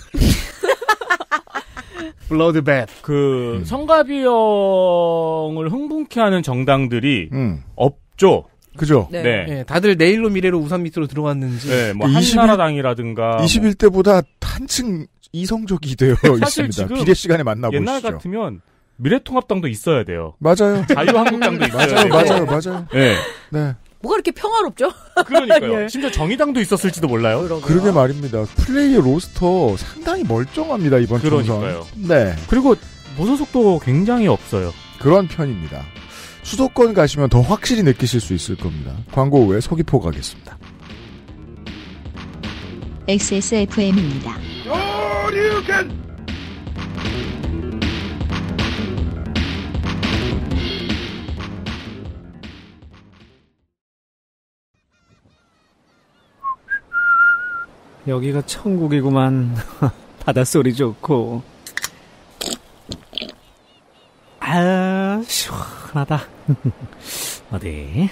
블러드 음. 뱃. 그, 음. 성가비형을 흥분케 하는 정당들이. 음. 없죠. 그죠? 네. 네. 네. 다들 내일로 미래로 우산 밑으로 들어갔는지. 네, 뭐 21, 그 한나라당이라든가. 21대보다 뭐 한층 이성적이 되어 있습니다. 비례 시간에 만나고 옛날 같으면 미래통합당도 있어야 돼요. 맞아요. 자유한국당도 있어요. 맞아요, 맞아요, 맞아요. 네. 네. 뭐가 이렇게 평화롭죠? 그러니까요. 예. 심지어 정의당도 있었을지도 몰라요. 그러게요. 그러게 말입니다. 플레이어 로스터 상당히 멀쩡합니다 이번 그러니까요. 총선. 네. 그리고 무소속도 굉장히 없어요. 그런 편입니다. 수도권 가시면 더 확실히 느끼실 수 있을 겁니다. 광고 후에 서귀포 가겠습니다. XSFM입니다. 여기가 천국이구만. 바닷소리 좋고. 아, 시원하다. 어디? 아, 네.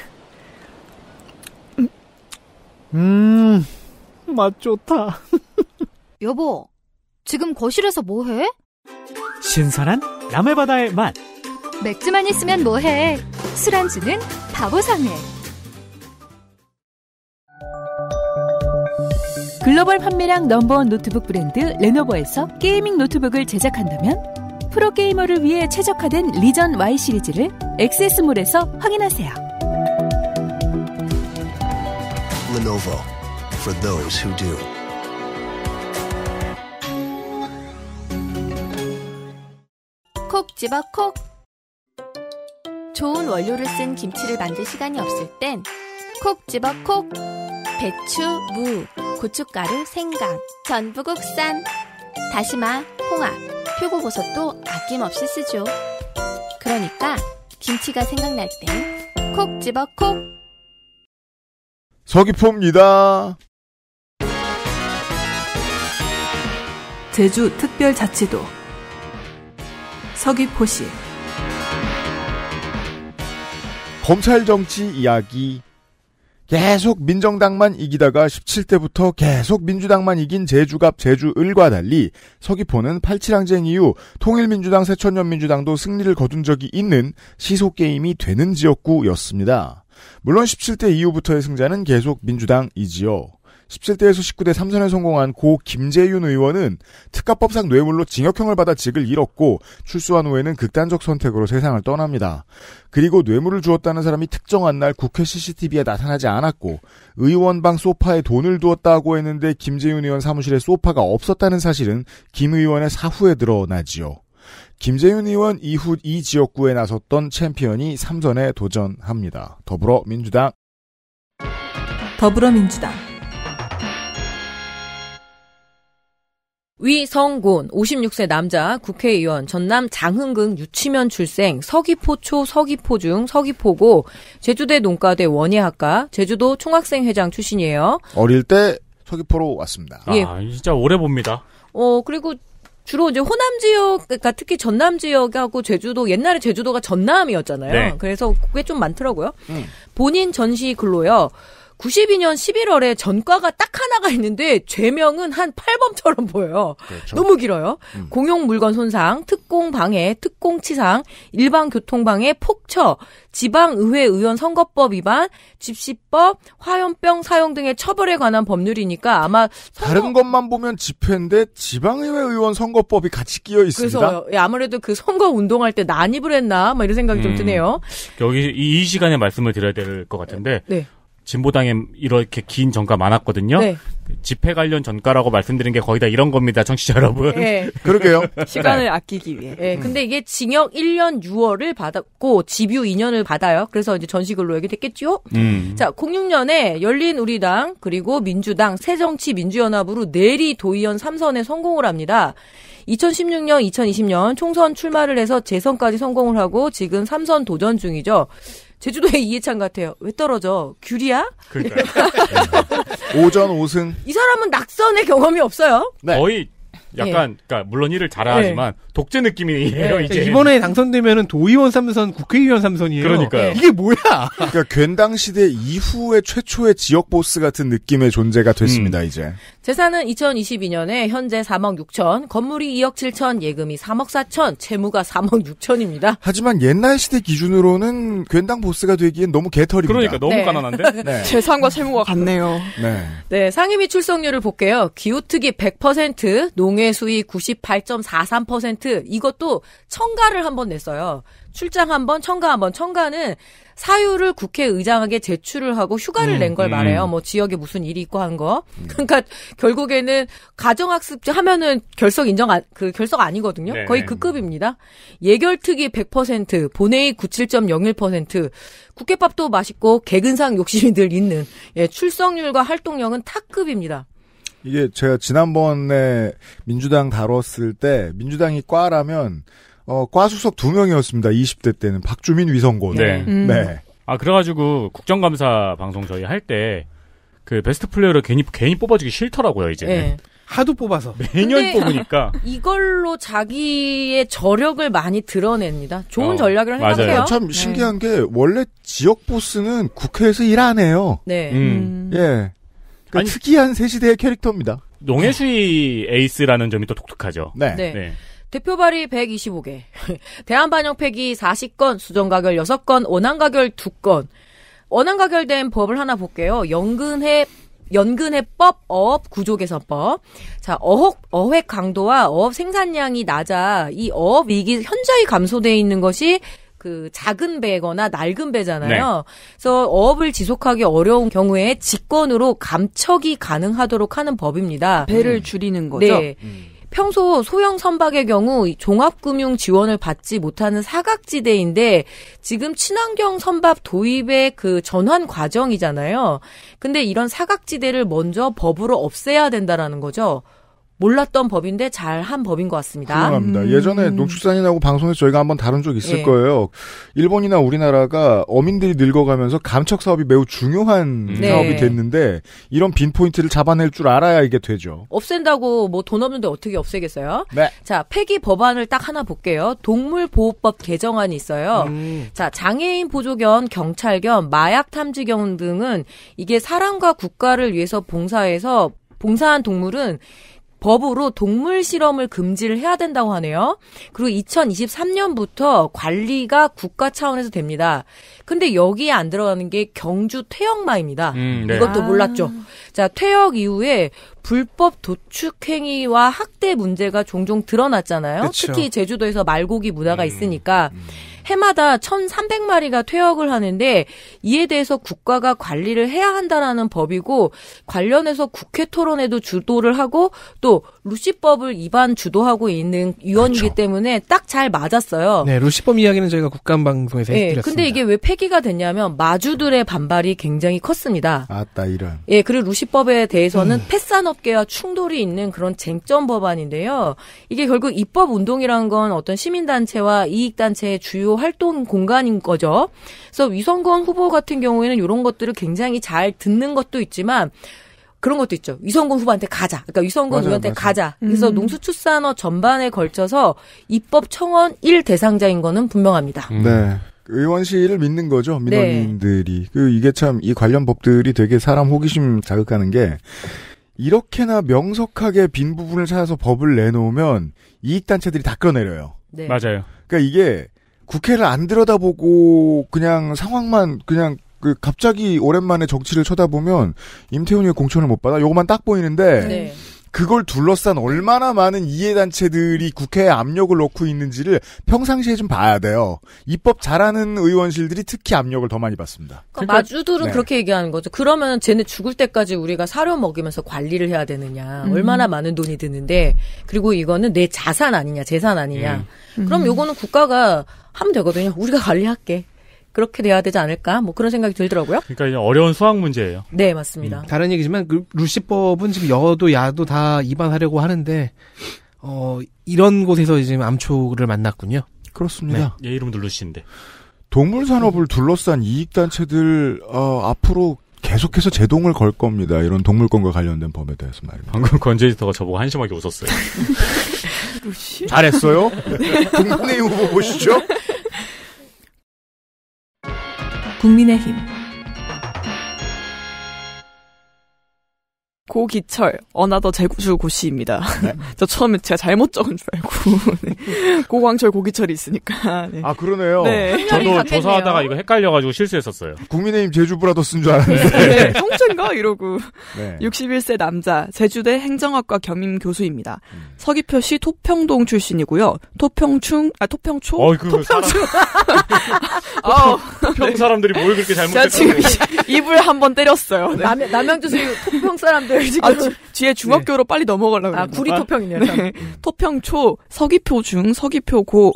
음, 맛 좋다. 여보, 지금 거실에서 뭐해? 신선한 남해바다의 맛. 맥주만 있으면 뭐해? 술안주는 바보상해 글로벌 판매량 넘버원 노트북 브랜드 레노버에서 게이밍 노트북을 제작한다면? 프로게이머를 위해 최적화된 리전 Y 시리즈를 액세스몰에서 확인하세요. Lenovo for those who do. 콕 집어 콕. 좋은 원료를 쓴 김치를 만들 시간이 없을 땐 콕 집어 콕. 배추, 무, 고춧가루, 생강, 전부 국산, 다시마, 홍합. 표고버섯도 아낌없이 쓰죠. 그러니까 김치가 생각날 땐콕 집어 콕! 서귀포입니다. 제주 특별자치도 서귀포시 검찰 정치 이야기 계속 민정당만 이기다가 17대부터 계속 민주당만 이긴 제주갑 제주을과 달리 서귀포는 87항쟁 이후 통일민주당 새천년민주당도 승리를 거둔 적이 있는 시속게임이 되는 지역구였습니다. 물론 17대 이후부터의 승자는 계속 민주당이지요. 17대에서 19대 3선에 성공한 고 김재윤 의원은 특가법상 뇌물로 징역형을 받아 직을 잃었고 출소한 후에는 극단적 선택으로 세상을 떠납니다. 그리고 뇌물을 주었다는 사람이 특정한 날 국회 CCTV에 나타나지 않았고 의원방 소파에 돈을 두었다고 했는데 김재윤 의원 사무실에 소파가 없었다는 사실은 김 의원의 사후에 드러나지요. 김재윤 의원 이후 이 지역구에 나섰던 챔피언이 3선에 도전합니다. 더불어민주당 더불어민주당 위성곤 56세 남자 국회의원 전남 장흥군 유치면 출생 서귀포초 서귀포중 서귀포고 제주대 농과대 원예학과 제주도 총학생회장 출신이에요. 어릴 때 서귀포로 왔습니다. 예. 아, 진짜 오래 봅니다. 어 그리고 주로 이제 호남 지역, 그러니까 특히 전남 지역하고 제주도, 옛날에 제주도가 전남이었잖아요. 네. 그래서 그게 좀 많더라고요. 음. 본인 전시 근로요. 92년 11월에 전과가 딱 하나가 있는데 죄명은 한 8범처럼 보여요. 그렇죠. 너무 길어요. 음. 공용 물건 손상, 특공 방해, 특공 치상, 일반 교통 방해, 폭처, 지방 의회 의원 선거법 위반, 집시법, 화염병 사용 등의 처벌에 관한 법률이니까 아마 선거... 다른 것만 보면 집회인데 지방 의회 의원 선거법이 같이 끼어 있습니다. 그래서 예, 아무래도 그 선거 운동할 때 난입을 했나 막 이런 생각이 음. 좀 드네요. 여기 이, 시간에 말씀을 드려야 될 것 같은데 네. 진보당에 이렇게 긴 전가 많았거든요. 네. 집회 관련 전가라고 말씀드린 게 거의 다 이런 겁니다, 청취자 여러분. 네. 그러게요. 시간을 네. 아끼기 위해. 네. 음. 근데 이게 징역 1년 6월을 받았고 집유 2년을 받아요. 그래서 이제 전시글로 얘기됐겠죠. 음. 자, 06년에 열린 우리당 그리고 민주당 새정치민주연합으로 내리 도의원 3선에 성공을 합니다. 2016년, 2020년 총선 출마를 해서 재선까지 성공을 하고 지금 3선 도전 중이죠. 제주도의 이해찬 같아요. 왜 떨어져? 귤이야? 그러니까 오전 오승. 이 사람은 낙선의 경험이 없어요. 네. 거의 약간 예. 그러니까 물론 일을 잘하지만 예. 독재 느낌이에요 예. 그러니까 이제 이번에 당선되면은 도의원 삼선 국회의원 삼선이에요. 그러니까요. 이게 뭐야? 그러니까 괜당 시대 이후의 최초의 지역 보스 같은 느낌의 존재가 됐습니다 음. 이제. 재산은 2022년에 현재 3억 6천, 건물이 2억 7천, 예금이 3억 4천, 채무가 3억 6천입니다. 하지만 옛날 시대 기준으로는 괜당 보스가 되기엔 너무 개털입니다. 그러니까 너무 네. 가난한데? 네. 재산과 채무가 같네요. 네. 네, 상임위 출석률을 볼게요. 기후특이 100%, 농해 공의 수익 98.43% 이것도 청가를 한번 냈어요. 출장 한 번, 청가 한 번. 청가는 사유를 국회의장에게 제출을 하고 휴가를 음, 낸걸 음. 말해요. 뭐 지역에 무슨 일이 있고 한 거. 음. 그러니까 결국에는 가정학습 하면은 결석 인정 안, 그 결석 아니거든요. 네. 거의 그 급입니다. 예결특위 100%, 본회의 97.01%, 국회밥도 맛있고 개근상 욕심이 늘 있는 예, 출석률과 활동력은 타급입니다. 이게 제가 지난번에 민주당 다뤘을 때 민주당이 과라면 어, 과 수석 두 명이었습니다. 20대 때는 박주민 위성곤. 네. 음. 네. 아 그래가지고 국정감사 방송 저희 할 때 그 베스트 플레이어를 괜히 괜히 뽑아주기 싫더라고요 이제. 네. 하도 뽑아서 매년 뽑으니까 이걸로 자기의 저력을 많이 드러냅니다. 좋은 어, 전략을 생각해요. 아, 참 네. 신기한 네. 게 원래 지역 보스는 국회에서 일 안 해요. 네. 음. 음. 예. 그러니까 아니, 특이한 새 시대의 캐릭터입니다. 농해수의 에이스라는 점이 또 독특하죠. 네. 네. 네. 대표발이 125개, 대한반영팩이 40건, 수정가결 6건, 원안가결 2건. 원안가결된 법을 하나 볼게요. 연근해 연근해법, 어업 구조개선법. 자, 어획, 어획 강도와 어업 생산량이 낮아 이 어업 위기 현저히 감소되어 있는 것이 그 작은 배거나 낡은 배잖아요. 네. 그래서 어업을 지속하기 어려운 경우에 직권으로 감척이 가능하도록 하는 법입니다. 배를 음. 줄이는 네. 거죠. 네. 음. 평소 소형 선박의 경우 종합금융 지원을 받지 못하는 사각지대인데 지금 친환경 선박 도입의 그 전환 과정이잖아요. 근데 이런 사각지대를 먼저 법으로 없애야 된다라는 거죠. 몰랐던 법인데 잘 한 법인 것 같습니다. 합니다 음. 예전에 농축산인하고 방송에서 저희가 한번 다룬 적 있을 예. 거예요. 일본이나 우리나라가 어민들이 늙어가면서 감척 사업이 매우 중요한 음. 네. 사업이 됐는데 이런 빈 포인트를 잡아낼 줄 알아야 이게 되죠. 없앤다고 뭐 돈 없는데 어떻게 없애겠어요? 네. 자 폐기 법안을 딱 하나 볼게요. 동물보호법 개정안이 있어요. 음. 자 장애인 보조견, 경찰견, 마약 탐지견 등은 이게 사람과 국가를 위해서 봉사해서 봉사한 동물은 법으로 동물 실험을 금지를 해야 된다고 하네요. 그리고 2023년부터 관리가 국가 차원에서 됩니다. 근데 여기에 안 들어가는 게 경주 퇴역마입니다. 음, 네. 이것도 아. 몰랐죠. 자, 퇴역 이후에 불법 도축행위와 학대 문제가 종종 드러났잖아요. 그쵸. 특히 제주도에서 말고기 문화가 음, 있으니까. 음. 해마다 1,300마리가 퇴역을 하는데 이에 대해서 국가가 관리를 해야 한다라는 법이고 관련해서 국회 토론에도 주도를 하고 또 루시법을 위반 주도하고 있는 위원이기 그렇죠. 때문에 딱 잘 맞았어요. 네, 루시법 이야기는 저희가 국감 방송에서 예, 해드렸습니다. 근데 이게 왜 폐기가 됐냐면 마주들의 반발이 굉장히 컸습니다. 아따 이런. 예, 그리고 루시법에 대해서는 음. 패산업계와 충돌이 있는 그런 쟁점 법안인데요. 이게 결국 입법 운동이라는 건 어떤 시민단체와 이익단체의 주요 활동 공간인 거죠. 그래서 위성건 후보 같은 경우에는 이런 것들을 굉장히 잘 듣는 것도 있지만 그런 것도 있죠. 위성군 후보한테 가자. 그러니까 위성군 후보한테 가자. 그래서 음. 농수축산업 전반에 걸쳐서 입법 청원 1 대상자인 거는 분명합니다. 음. 네. 의원실을 믿는 거죠 네. 민원인들이 네. 그 이게 참 이 관련 법들이 되게 사람 호기심 자극하는 게 이렇게나 명석하게 빈 부분을 찾아서 법을 내놓으면 이익 단체들이 다 끌어내려요. 네. 맞아요. 그러니까 이게 국회를 안 들여다보고 그냥 상황만 그냥 그 갑자기 오랜만에 정치를 쳐다보면 임태훈이 공천을 못 받아. 요것만 딱 보이는데 네. 그걸 둘러싼 얼마나 많은 이해단체들이 국회에 압력을 넣고 있는지를 평상시에 좀 봐야 돼요. 입법 잘하는 의원실들이 특히 압력을 더 많이 받습니다. 그러니까, 그러니까 마주들은 네. 그렇게 얘기하는 거죠. 그러면 쟤네 죽을 때까지 우리가 사료 먹이면서 관리를 해야 되느냐. 음. 얼마나 많은 돈이 드는데 그리고 이거는 내 자산 아니냐 재산 아니냐. 음. 그럼 음. 요거는 국가가 하면 되거든요. 우리가 관리할게. 그렇게 돼야 되지 않을까? 뭐 그런 생각이 들더라고요. 그러니까 이제 어려운 수학 문제예요. 네, 맞습니다. 음, 다른 얘기지만 그 루시법은 지금 여도 야도 다 입안하려고 하는데 어 이런 곳에서 지금 암초를 만났군요. 그렇습니다. 네, 얘 이름도 루시인데. 동물 산업을 둘러싼 이익 단체들 어, 앞으로 계속해서 제동을 걸 겁니다. 이런 동물권과 관련된 범에 대해서 말입니다. 방금 권제이터가 저보고 한심하게 웃었어요. 잘했어요. 동물의 후보 보시죠. 국민의힘 고기철 어나더 제주 고시입니다. 네. 저 처음에 제가 잘못 적은 줄 알고 네. 고광철 고기철이 있으니까. 네. 아 그러네요. 네. 저도 조사하다가 이거 헷갈려가지고 실수했었어요. 국민의힘 제주 부라도쓴줄 알았는데. 네. 통째인가 네, 네. 이러고. 네. 61세 남자 제주대 행정학과 겸임 교수입니다. 음. 서귀표시 토평동 출신이고요. 토평충 아 토평초 그 어, 토평충. 아, 평 사람들이 뭘 그렇게 잘못했어? 지금 입을 한번 때렸어요. 남양 남양주 토평 사람들 있어요, 네, 지금. 아, 뒤, 에 네. 중학교로 네. 빨리 넘어가려고. 아, 구리 토평이네요. 아, 네. 토평 초, 서기표 중, 서기표 고,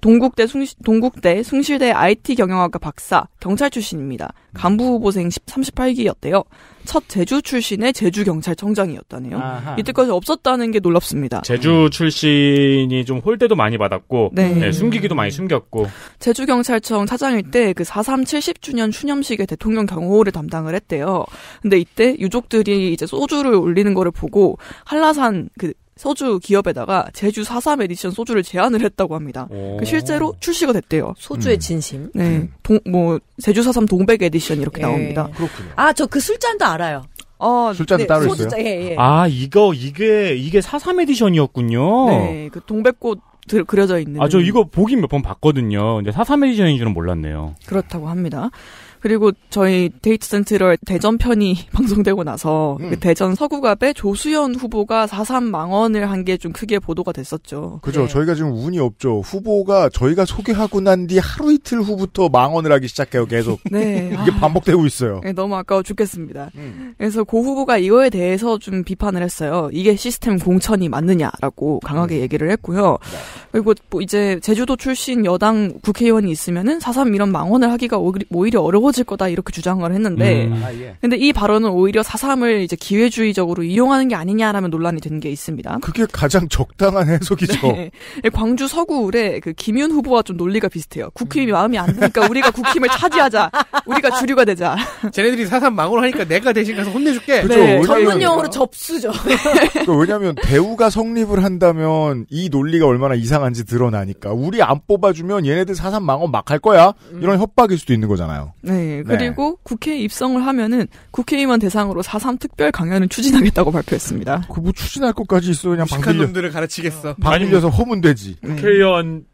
동국대 숭시, 동국대 숭실대 IT 경영학과 박사, 경찰 출신입니다. 간부 후보생 38기였대요. 첫 제주 출신의 제주 경찰청장이었다네요. 아하. 이때까지 없었다는 게 놀랍습니다. 제주 음. 출신이 좀 홀대도 많이 받았고 네. 네, 숨기기도 많이 숨겼고 제주 경찰청 차장일 때 그 4.3 70주년 추념식에 대통령 경호를 담당을 했대요. 근데 이때 유족들이 이제 소주를 올리는 거를 보고 한라산 그 소주 기업에다가 제주 43 에디션 소주를 제안을 했다고 합니다. 그 실제로 출시가 됐대요. 소주의 음. 진심. 네. 음. 동, 뭐, 제주 43 동백 에디션 이렇게 예. 나옵니다. 그렇군요. 아, 저 그 술잔도 알아요. 어, 술잔도 네, 따로 소주, 있어요? 예, 예. 아, 아 이거, 이게, 이게 43 에디션이었군요. 네, 그 동백꽃 그려져 있는. 아, 저 이거 보긴 몇 번 봤거든요. 근데 43 에디션인 줄은 몰랐네요. 그렇다고 합니다. 그리고 저희 데이트 센트럴 대전 편이 방송되고 나서 그 음. 그 대전 서구갑의 조수현 후보가 4.3 망언을 한 게 좀 크게 보도가 됐었죠. 그죠. 네. 저희가 지금 운이 없죠. 후보가 저희가 소개하고 난 뒤 하루 이틀 후부터 망언을 하기 시작해요. 계속. 네. 이게 아. 반복되고 있어요. 네, 너무 아까워 죽겠습니다. 음. 그래서 고 후보가 이거에 대해서 좀 비판을 했어요. 이게 시스템 공천이 맞느냐라고 강하게 음. 얘기를 했고요. 네. 그리고 뭐 이제 제주도 출신 여당 국회의원이 있으면은 4.3 이런 망언을 하기가 오히려 어려워 무거워질 거다 이렇게 주장을 했는데 음. 아, 예. 근데 이 발언은 오히려 사삼을 이제 기회주의적으로 이용하는 게 아니냐라는 논란이 된 게 있습니다. 그게 가장 적당한 해석이죠. 네. 네 광주 서구울에 그 김윤 후보와 좀 논리가 비슷해요. 국힘이 음. 마음이 안 드니까 우리가 국힘을 차지하자. 우리가 주류가 되자. 쟤네들이 사삼 망으로 하니까 내가 대신 가서 혼내줄게. 그렇죠. 네. 전문용어로 접수죠. 네. 그러니까 왜냐하면 배우가 성립을 한다면 이 논리가 얼마나 이상한지 드러나니까 우리 안 뽑아주면 얘네들 사삼 망어 막할 거야. 이런 음. 협박일 수도 있는 거잖아요. 네. 네. 네. 그리고 국회 입성을 하면은 국회의원 대상으로 4.3 특별 강연을 추진하겠다고 발표했습니다. 그 뭐 추진할 것까지 있어 그냥 방빌 놈들을 가르치겠어. 반빌려서 어, 허문 되지. 음. 국회의원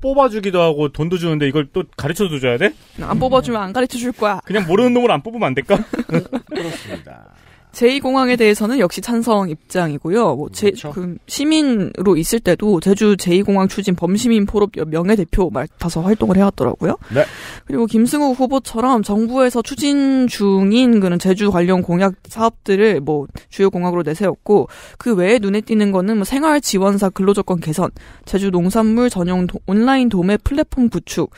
뽑아주기도 하고 돈도 주는데 이걸 또 가르쳐도 줘야 돼? 안 뽑아주면 안 가르쳐 줄 거야. 그냥 모르는 놈을 안 뽑으면 안 될까? 그렇습니다. 제2공항에 대해서는 역시 찬성 입장이고요. 뭐 제, 그렇죠. 그 시민으로 있을 때도 제주 제2공항 추진 범시민 포럽 명예대표 맡아서 활동을 해왔더라고요. 네. 그리고 김승우 후보처럼 정부에서 추진 중인 그런 제주 관련 공약 사업들을 뭐 주요 공약으로 내세웠고 그 외에 눈에 띄는 거는 뭐 생활 지원사 근로조건 개선, 제주 농산물 전용 도, 온라인 도매 플랫폼 구축,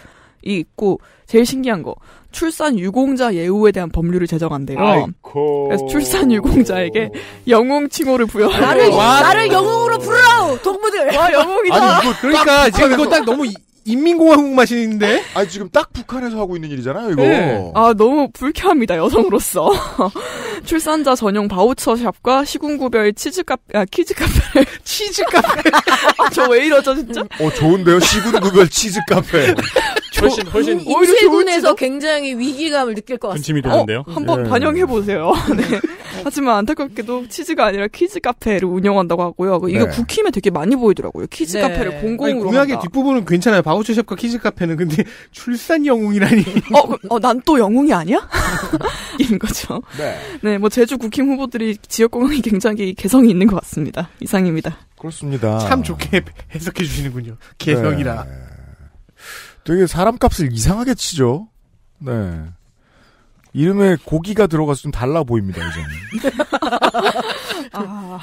있고 제일 신기한 거 출산 유공자 예우에 대한 법률을 제정한대요. 아이코. 그래서 출산 유공자에게 영웅 칭호를 부여하고 나를 나를 영웅으로 부르라 동무들. 와 영웅이다. 아니 이거 그러니까 지금 이거 딱 너무 인민공화국 맛인데? 아 지금 딱 북한에서 하고 있는 일이잖아요, 이거. 네. 아 너무 불쾌합니다 여성으로서. 출산자 전용 바우처 샵과 시군구별 치즈 카페, 아 키즈 카페, 치즈 카페. 아, 저왜 이러죠 진짜? 어 좋은데요, 시군구별 치즈 카페. 훨씬 뭐, 훨씬 음, 어, 인쇄군에서 굉장히 위기감을 느낄 것 같습니다. 도는데요. 어, 음, 한번 네. 예. 반영해 보세요. 네. 하지만 안타깝게도 치즈가 아니라 키즈 카페를 운영한다고 하고요. 그 이거 네. 국힘에 되게 많이 보이더라고요. 키즈 네. 카페를 공공으로 아니, 공약의 뒷부분은 괜찮아요. 바우처샵과 키즈 카페는 근데 출산 영웅이라니. 어, 그, 어난또 영웅이 아니야? 인 거죠. 네. 네, 뭐 제주 국힘 후보들이 지역 공항이 굉장히 개성이 있는 것 같습니다. 이상입니다. 그렇습니다. 참 좋게 해석해 주시는군요. 개성이라. 네. 되게 사람 값을 이상하게 치죠. 네. 이름에 고기가 들어가서 좀 달라 보입니다, 이제 아...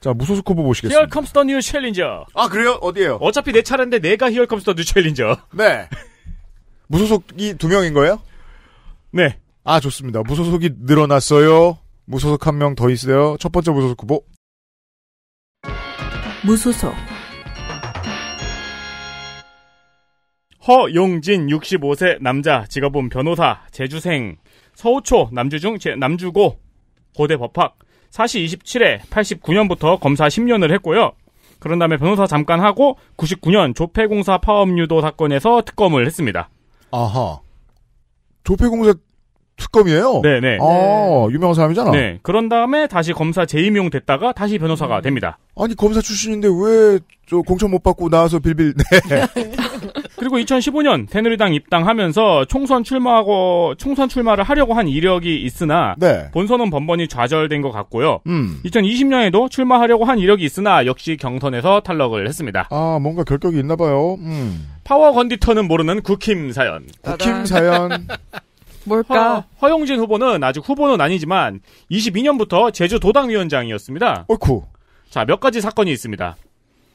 자, 무소속 후보 보시겠습니다. Here comes the new challenger. 아, 그래요? 어디에요? 어차피 내 차례인데 내가 Here comes the new challenger. 네. 무소속이 두 명인 거예요? 네. 아, 좋습니다. 무소속이 늘어났어요. 무소속 한 명 더 있어요. 첫 번째 무소속 후보. 무소속. 허용진 65세 남자 직업은 변호사 제주생 서우초 남주중 남주고 고대 법학 사시 27회 89년부터 검사 10년을 했고요. 그런 다음에 변호사 잠깐 하고 99년 조폐공사 파업유도 사건에서 특검을 했습니다. 아하. 조폐공사 특검이에요? 네네. 네. 아, 유명한 사람이잖아. 네. 그런 다음에 다시 검사 재임용 됐다가 다시 변호사가 음. 됩니다. 아니, 검사 출신인데 왜 저 공천 못 받고 나와서 빌빌, 네. 그리고 2015년 새누리당 입당하면서 총선 출마하고 총선 출마를 하려고 한 이력이 있으나 네. 본선은 번번이 좌절된 것 같고요. 음. 2020년에도 출마하려고 한 이력이 있으나 역시 경선에서 탈락을 했습니다. 아 뭔가 결격이 있나 봐요. 음. 파워 건디터는 모르는 국힘 사연. 국힘 사연. 뭘까? 허, 용진 후보는 아직 후보는 아니지만 22년부터 제주 도당위원장이었습니다. 옳고. 자, 몇 가지 사건이 있습니다.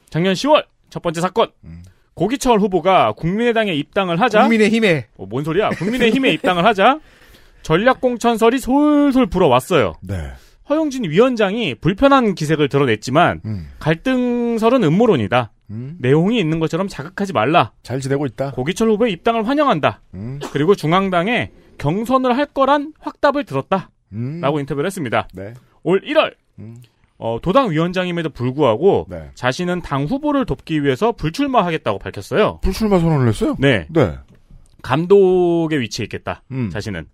작년 10월 첫 번째 사건. 음. 고기철 후보가 국민의당에 입당을 하자 국민의힘에 어, 뭔 소리야? 국민의힘에 입당을 하자 전략공천설이 솔솔 불어왔어요. 네. 허용진 위원장이 불편한 기색을 드러냈지만 음. 갈등설은 음모론이다. 음. 내용이 있는 것처럼 자극하지 말라. 잘 지내고 있다. 고기철 후보의 입당을 환영한다. 음. 그리고 중앙당에 경선을 할 거란 확답을 들었다. 음. 라고 인터뷰를 했습니다. 네. 올 1월 어, 도당 위원장임에도 불구하고 네. 자신은 당 후보를 돕기 위해서 불출마하겠다고 밝혔어요. 불출마 선언을 했어요? 네. 네. 감독의 위치에 있겠다. 음. 자신은.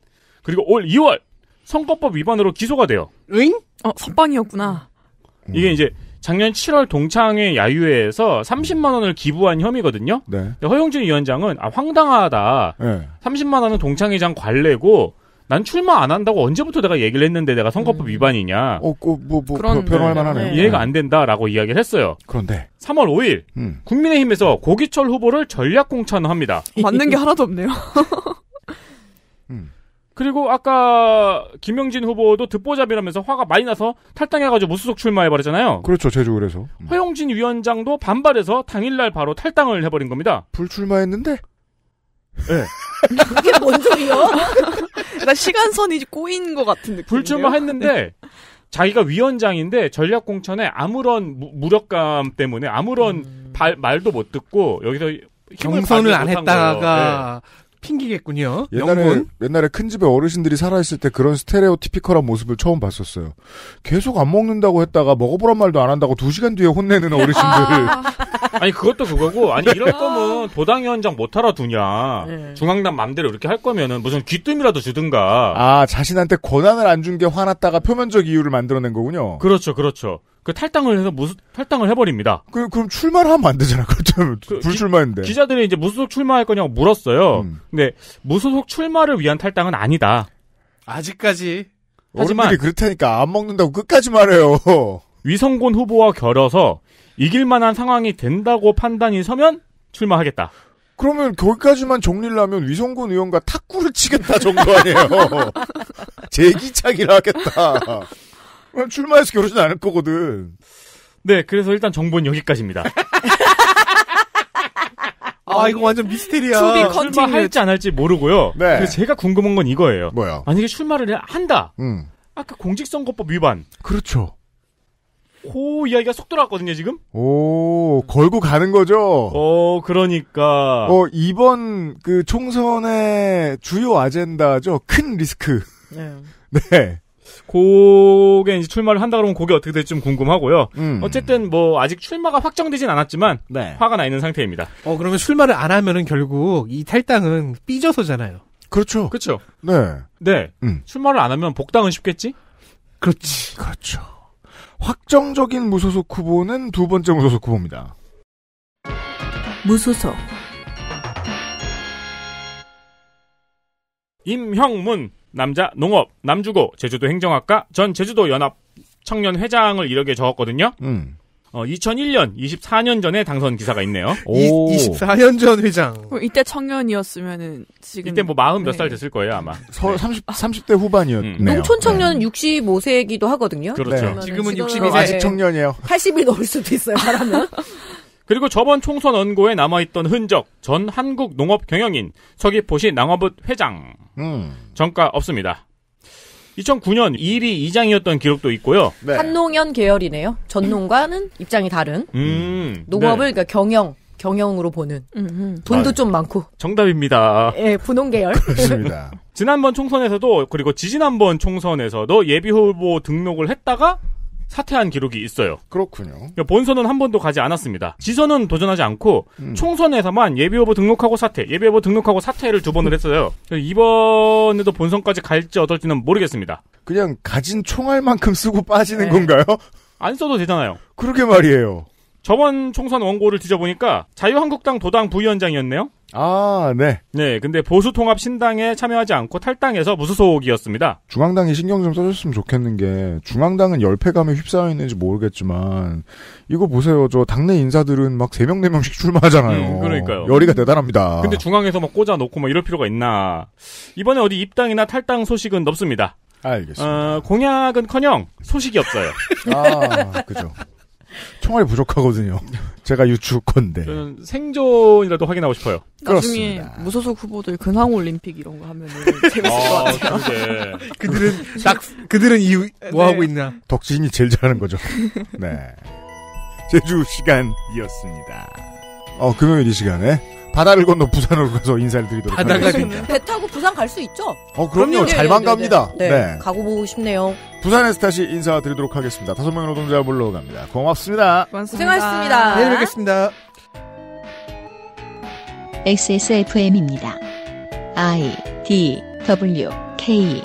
그리고 올 2월 선거법 위반으로 기소가 돼요. 응? 어, 선빵이었구나. 음. 이게 이제 작년 7월 동창회 야유회에서 30만 원을 기부한 혐의거든요. 네. 허용진 위원장은 아 황당하다. 네. 30만 원은 동창회장 관례고 난 출마 안 한다고 언제부터 내가 얘기를 했는데 내가 선거법 음. 위반이냐. 어, 어 뭐, 뭐, 그런데, 변호할 만하네요. 네. 이해가 안 된다라고 이야기를 했어요. 그런데. 3월 5일, 음. 국민의힘에서 고기철 후보를 전략공천합니다. 어, 맞는 게 하나도 없네요. 음. 그리고 아까 김영진 후보도 듣보잡이라면서 화가 많이 나서 탈당해가지고 무소속 출마해버렸잖아요. 그렇죠, 제주 그래서. 음. 허용진 위원장도 반발해서 당일날 바로 탈당을 해버린 겁니다. 불출마했는데? 네. 그게 뭔 소리요? 나 시간선이 꼬인 것 같은 느낌. 불출마했는데 네. 자기가 위원장인데 전략공천에 아무런 무력감 때문에 아무런 음... 발, 말도 못 듣고 여기서 경선을 안 했다가 네. 핑기겠군요. 옛날에 영문. 옛날에 큰 집에 어르신들이 살아있을 때 그런 스테레오 티피컬한 모습을 처음 봤었어요. 계속 안 먹는다고 했다가 먹어보란 말도 안 한다고 두 시간 뒤에 혼내는 어르신들. 아~ 아니 그것도 그거고 아니 이럴 아. 거면 도당위원장 못 알아두냐 네. 중앙당 맘대로 이렇게 할 거면은 무슨 귀뜸이라도 주든가. 아 자신한테 권한을 안 준 게 화났다가 표면적 이유를 만들어낸 거군요. 그렇죠, 그렇죠. 그 탈당을 해서 무수, 탈당을 해버립니다. 그, 그럼 출마를 하면 안 되잖아. 그렇다면 그 불출마인데. 기, 자들이 이제 무소속 출마할 거냐고 물었어요. 음. 근데 무소속 출마를 위한 탈당은 아니다. 아직까지. 하지만 어른들 그렇다니까 안 먹는다고 끝까지 말해요. 위성곤 후보와 결어서 이길 만한 상황이 된다고 판단이 서면 출마하겠다. 그러면 거기까지만 정리를 하면 위성곤 의원과 탁구를 치겠다 정도 아니에요. 제기차기를 하겠다. 어, 출마해서 결혼은 않을 거거든. 네, 그래서 일단 정보는 여기까지입니다. 아, 이거 완전 미스테리야. 투비 컨티 할지 안 할지 모르고요. 네. 근데 제가 궁금한 건 이거예요. 뭐야? 만약에 출마를 한다. 음. 아까 공직선거법 위반. 그렇죠. 오, 이야기가 속 돌아왔거든요, 지금? 오, 걸고 가는 거죠? 어, 그러니까. 어, 이번 그 총선의 주요 아젠다죠. 큰 리스크. 네. 네. 그게 이제 출마를 한다 그러면 그게 어떻게 될지 좀 궁금하고요. 음. 어쨌든 뭐 아직 출마가 확정되진 않았지만 네. 화가 나 있는 상태입니다. 어 그러면 출마를 안 하면은 결국 이 탈당은 삐져서잖아요. 그렇죠. 그렇죠. 네. 네. 음. 출마를 안 하면 복당은 쉽겠지? 그렇지. 그렇죠. 확정적인 무소속 후보는 두 번째 무소속 후보입니다. 무소속 임형문 남자 농업 남주고 제주도 행정학과 전 제주도 연합 청년 회장을 이렇게 적었거든요. 음. 어, 2001년 24년 전에 당선 기사가 있네요. 이, 24년 전 회장. 이때 청년이었으면은 지금 이때 뭐 마흔 몇살 네. 됐을 거예요 아마. 서, 30 30대 후반이었네요. 음. 네. 농촌 청년은 네. 65세이기도 하거든요. 그렇죠. 네. 지금은 62세 아직 청년이에요. 80이 넘을 수도 있어요. 사람은. 그리고 저번 총선 언고에 남아있던 흔적 전 한국농업경영인 서귀포시 낭화붓 회장 음. 정가 없습니다. 2009년 1위 2장이었던 기록도 있고요. 네. 한농연 계열이네요. 전농과는 음. 입장이 다른 음. 네. 농업을 네. 그러니까 경영 경영으로 보는 돈도 아, 좀 많고 정답입니다. 예, 분홍 계열. 그렇습니다. 지난번 총선에서도 그리고 지지난번 총선에서도 예비 후보 등록을 했다가 사퇴한 기록이 있어요. 그렇군요. 그러니까 본선은 한 번도 가지 않았습니다. 지선은 도전하지 않고 음. 총선에서만 예비후보 등록하고 사퇴, 예비후보 등록하고 사퇴를 두 번을 했어요. 이번에도 본선까지 갈지 어떨지는 모르겠습니다. 그냥 가진 총알만큼 쓰고 빠지는 네. 건가요? 안 써도 되잖아요. 그러게 말이에요. 저번 총선 원고를 뒤져보니까 자유한국당 도당 부위원장이었네요. 아, 네. 네, 근데 보수통합신당에 참여하지 않고 탈당해서 무소속이었습니다. 중앙당이 신경 좀 써줬으면 좋겠는 게 중앙당은 열패감에 휩싸여 있는지 모르겠지만 이거 보세요. 저 당내 인사들은 막 3명, 4명씩 출마하잖아요. 음, 그러니까요. 열의가 대단합니다. 근데 중앙에서 막 꽂아놓고 막 뭐 이럴 필요가 있나. 이번에 어디 입당이나 탈당 소식은 없습니다. 알겠습니다. 어, 공약은커녕 소식이 없어요. 아, 그죠. 총알이 부족하거든요. 제가 유추컨데 저는 생존이라도 확인하고 싶어요. 나중에 그렇습니다. 무소속 후보들 근황올림픽 이런 거 하면 재밌을 것 아, 같아요. 그들은 낙 그들은 이뭐 네. 하고 있나? 덕진이 제일 잘하는 거죠. 네. 제주 시간이었습니다. 어 금요일 이 시간에 바다를 건너 부산으로 가서 인사를 드리도록 하겠습니다. 음, 배 타고 부산 갈 수 있죠? 어, 그럼요. 잘만 예, 예, 갑니다. 예, 네, 네. 가고 보고 싶네요. 부산에서 다시 인사드리도록 하겠습니다. 다섯 명의 노동자 물러갑니다. 고맙습니다. 고생하셨습니다 내일 네, 뵙겠습니다. XSFM입니다. I D W K